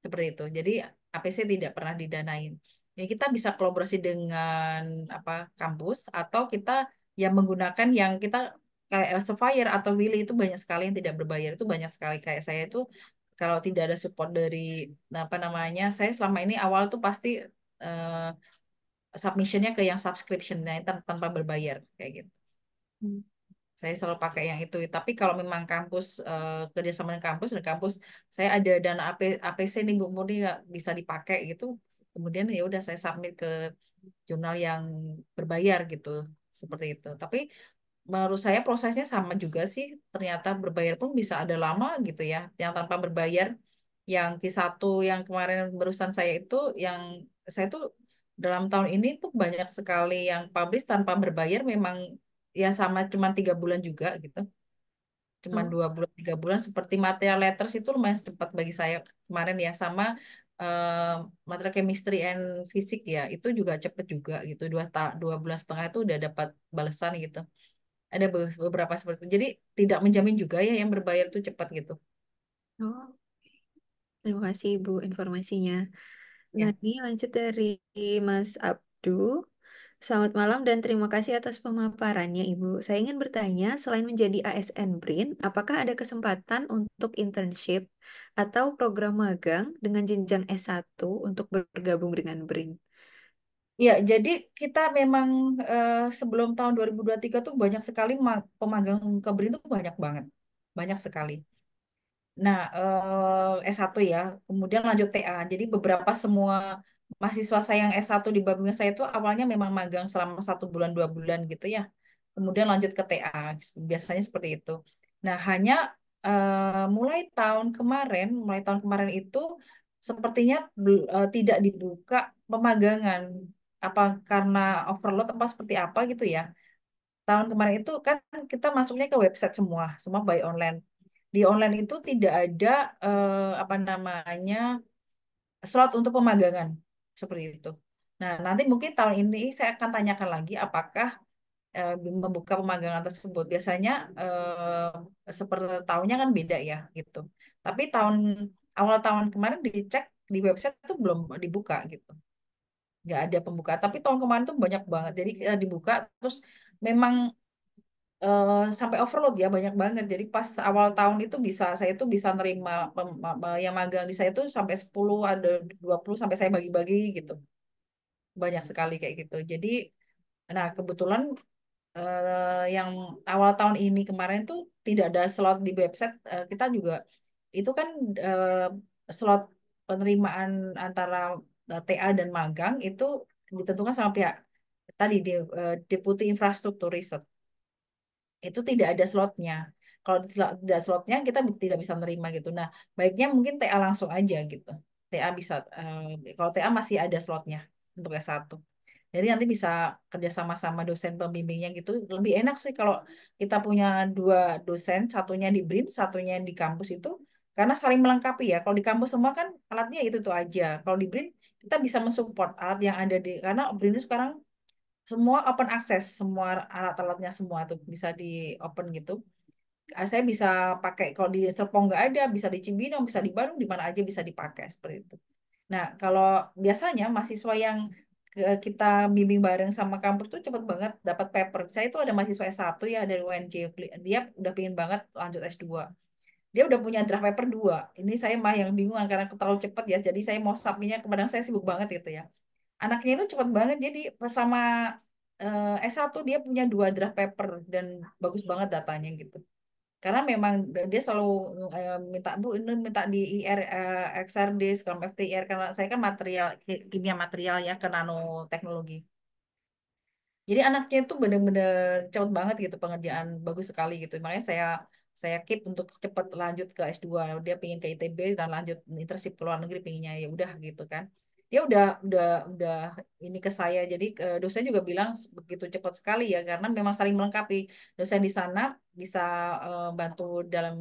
seperti itu. Jadi APC tidak pernah didanain ya kita bisa kolaborasi dengan apa kampus atau kita yang menggunakan yang kita kayak Elsevier atau Willy itu banyak sekali yang tidak berbayar itu banyak sekali kayak saya itu kalau tidak ada support dari apa namanya saya selama ini awal tuh pasti uh, submissionnya ke yang subscriptionnya tanpa berbayar kayak gitu. Hmm saya selalu pakai yang itu. Tapi kalau memang kampus uh, kerjasama dengan kampus dan kampus saya ada dana AP, APC nih Bu Murni bisa dipakai gitu, kemudian ya udah saya submit ke jurnal yang berbayar gitu seperti itu tapi menurut saya prosesnya sama juga sih ternyata berbayar pun bisa ada lama gitu ya yang tanpa berbayar yang Q1 yang kemarin barusan saya itu yang saya tuh dalam tahun ini tuh banyak sekali yang publish tanpa berbayar memang ya sama cuma tiga bulan juga gitu cuma oh. dua bulan tiga bulan seperti material letters itu lumayan cepat bagi saya kemarin ya sama uh, materi chemistry and fisik ya itu juga cepet juga gitu dua ta dua bulan setengah itu udah dapat balasan gitu ada beberapa seperti itu jadi tidak menjamin juga ya yang berbayar itu cepat gitu oh terima kasih ibu informasinya ya. nah ini lanjut dari Mas Abdu Selamat malam dan terima kasih atas pemaparannya, Ibu. Saya ingin bertanya, selain menjadi ASN BRIN, apakah ada kesempatan untuk internship atau program magang dengan jenjang S1 untuk bergabung dengan BRIN? Ya, jadi kita memang eh, sebelum tahun 2023 tuh banyak sekali pemagang ke BRIN tuh banyak banget. Banyak sekali. Nah, eh, S1 ya, kemudian lanjut TA. Jadi beberapa semua mahasiswa saya yang S1 di Babinga saya itu awalnya memang magang selama satu bulan dua bulan gitu ya kemudian lanjut ke TA biasanya seperti itu nah hanya uh, mulai tahun kemarin mulai tahun kemarin itu sepertinya uh, tidak dibuka pemagangan apa karena overload apa seperti apa gitu ya tahun kemarin itu kan kita masuknya ke website semua semua by online di online itu tidak ada uh, apa namanya slot untuk pemagangan seperti itu. Nah, nanti mungkin tahun ini saya akan tanyakan lagi apakah uh, membuka pemagangan tersebut. Biasanya uh, seperti tahunnya kan beda ya gitu. Tapi tahun awal tahun kemarin dicek di website itu belum dibuka gitu. Nggak ada pembuka. Tapi tahun kemarin tuh banyak banget. Jadi uh, dibuka terus memang uh, sampai overload ya banyak banget. Jadi pas awal tahun itu bisa saya itu bisa nerima yang magang di saya tuh sampai 10 ada 20 sampai saya bagi-bagi gitu. Banyak sekali kayak gitu. Jadi nah kebetulan uh, yang awal tahun ini kemarin tuh tidak ada slot di website uh, kita juga itu kan uh, slot penerimaan antara uh, TA dan magang itu ditentukan sama pihak tadi di- uh, deputi infrastruktur riset itu tidak ada slotnya. Kalau tidak ada slotnya kita tidak bisa menerima gitu. Nah, baiknya mungkin TA langsung aja gitu. TA bisa, uh, kalau TA masih ada slotnya untuk S1. Jadi nanti bisa kerja sama-sama dosen pembimbingnya gitu. Lebih enak sih kalau kita punya dua dosen, satunya di BRIN, satunya di kampus itu, karena saling melengkapi ya. Kalau di kampus semua kan alatnya itu tuh aja. Kalau di BRIN kita bisa mensupport alat yang ada di, karena BRIN itu sekarang semua open access, semua alat-alatnya semua tuh bisa di open gitu. Ah, saya bisa pakai kalau di Serpong nggak ada, bisa di Cibinong, bisa di Bandung, di mana aja bisa dipakai seperti itu. Nah, kalau biasanya mahasiswa yang kita bimbing bareng sama kampus tuh cepet banget dapat paper. Saya itu ada mahasiswa S1 ya dari UNJ, dia udah pengen banget lanjut S2 dia udah punya draft paper dua. Ini saya mah yang bingung karena terlalu cepet ya. Jadi saya mau submitnya kepada saya sibuk banget gitu ya anaknya itu cepat banget jadi pas sama uh, eh, S1 dia punya dua draft paper dan bagus banget datanya gitu karena memang dia selalu uh, minta bu ini minta di IR uh, eh, XRD sekarang FTR karena saya kan material kimia material ya ke nanoteknologi jadi anaknya itu bener-bener cepat banget gitu pengerjaan bagus sekali gitu makanya saya saya keep untuk cepet lanjut ke S2 dia pengen ke ITB dan lanjut internship ke luar negeri pengennya ya udah gitu kan dia ya udah udah udah ini ke saya jadi eh, dosen juga bilang begitu cepat sekali ya karena memang saling melengkapi dosen di sana bisa uh, bantu dalam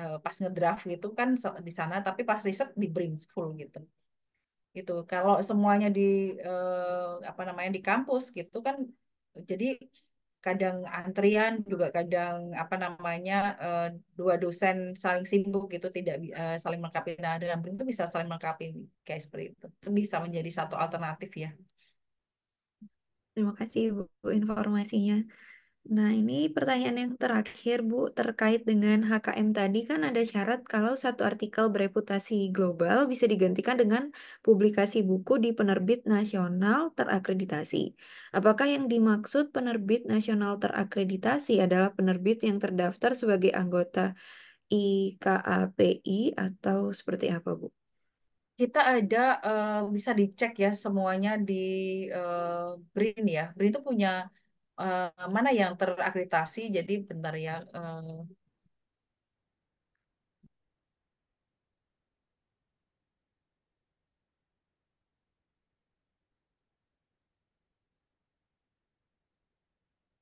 uh, pas ngedraft gitu kan di sana tapi pas riset di brain school gitu gitu kalau semuanya di uh, apa namanya di kampus gitu kan jadi kadang antrian juga kadang apa namanya uh, dua dosen saling sibuk gitu tidak uh, saling melengkapi nah dengan itu bisa saling melengkapi kayak seperti itu itu bisa menjadi satu alternatif ya terima kasih bu informasinya Nah, ini pertanyaan yang terakhir, Bu, terkait dengan HKM tadi kan ada syarat kalau satu artikel bereputasi global bisa digantikan dengan publikasi buku di penerbit nasional terakreditasi. Apakah yang dimaksud penerbit nasional terakreditasi adalah penerbit yang terdaftar sebagai anggota IKAPI atau seperti apa, Bu? kita ada uh, bisa dicek ya semuanya di uh, BRIN ya. BRIN itu punya uh, mana yang terakreditasi jadi bentar ya uh,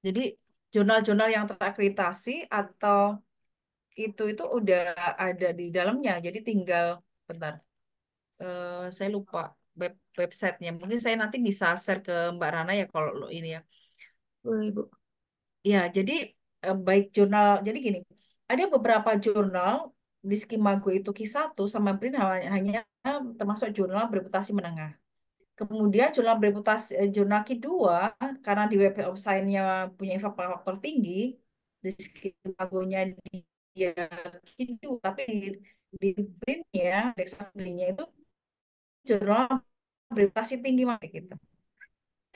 Jadi jurnal-jurnal yang terakreditasi atau itu itu udah ada di dalamnya. Jadi tinggal bentar. Uh, saya lupa web websitenya. Mungkin saya nanti bisa share ke Mbak Rana ya kalau ini ya. Boleh, Bu. Ya, jadi eh, baik jurnal. Jadi gini, ada beberapa jurnal di Skimago itu Q1 sama Brin hanya termasuk jurnal bereputasi menengah. Kemudian jurnal bereputasi eh, jurnal Q2 karena di Web of Science-nya punya faktor tinggi, di Skimago-nya dia Q2, tapi di, di Brin-nya, Lexas itu jurnal bereputasi tinggi banget gitu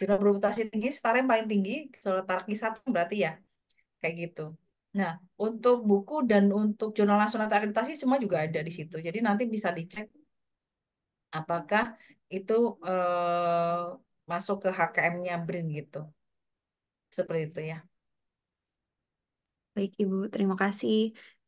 dengan berputasi tinggi setara yang paling tinggi setarki satu berarti ya kayak gitu nah untuk buku dan untuk jurnal nasional akreditasi semua juga ada di situ jadi nanti bisa dicek apakah itu eh, masuk ke HKM-nya BRIN gitu seperti itu ya baik ibu terima kasih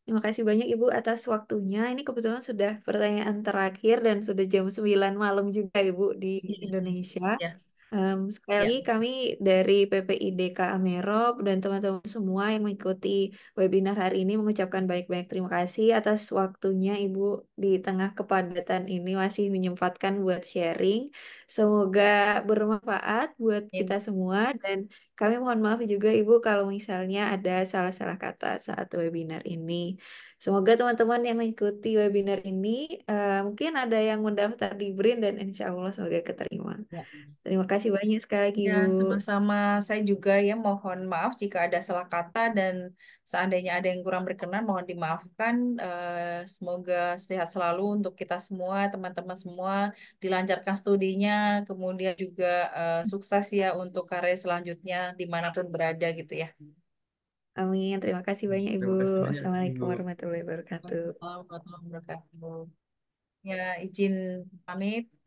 Terima kasih banyak Ibu atas waktunya. Ini kebetulan sudah pertanyaan terakhir dan sudah jam 9 malam juga Ibu di iya. Indonesia. Yeah. Um, sekali lagi ya. kami dari PPID Amerop dan teman-teman semua yang mengikuti webinar hari ini mengucapkan baik-baik terima kasih atas waktunya Ibu di tengah kepadatan ini masih menyempatkan buat sharing. Semoga bermanfaat buat ya. kita semua dan kami mohon maaf juga Ibu kalau misalnya ada salah-salah kata saat webinar ini. Semoga teman-teman yang mengikuti webinar ini uh, mungkin ada yang mendaftar di BRIN dan insya Allah semoga keterima. Ya. Terima kasih banyak sekali lagi ya, Sama-sama. Saya juga ya mohon maaf jika ada salah kata dan seandainya ada yang kurang berkenan mohon dimaafkan. Uh, semoga sehat selalu untuk kita semua, teman-teman semua dilancarkan studinya, kemudian juga uh, sukses ya untuk karya selanjutnya dimanapun berada gitu ya. Amin. Terima kasih banyak Ibu. kasih banyak Assalamualaikum Ibu. warahmatullahi wabarakatuh. Waalaikumsalam warahmatullahi wabarakatuh. Ya, izin pamit.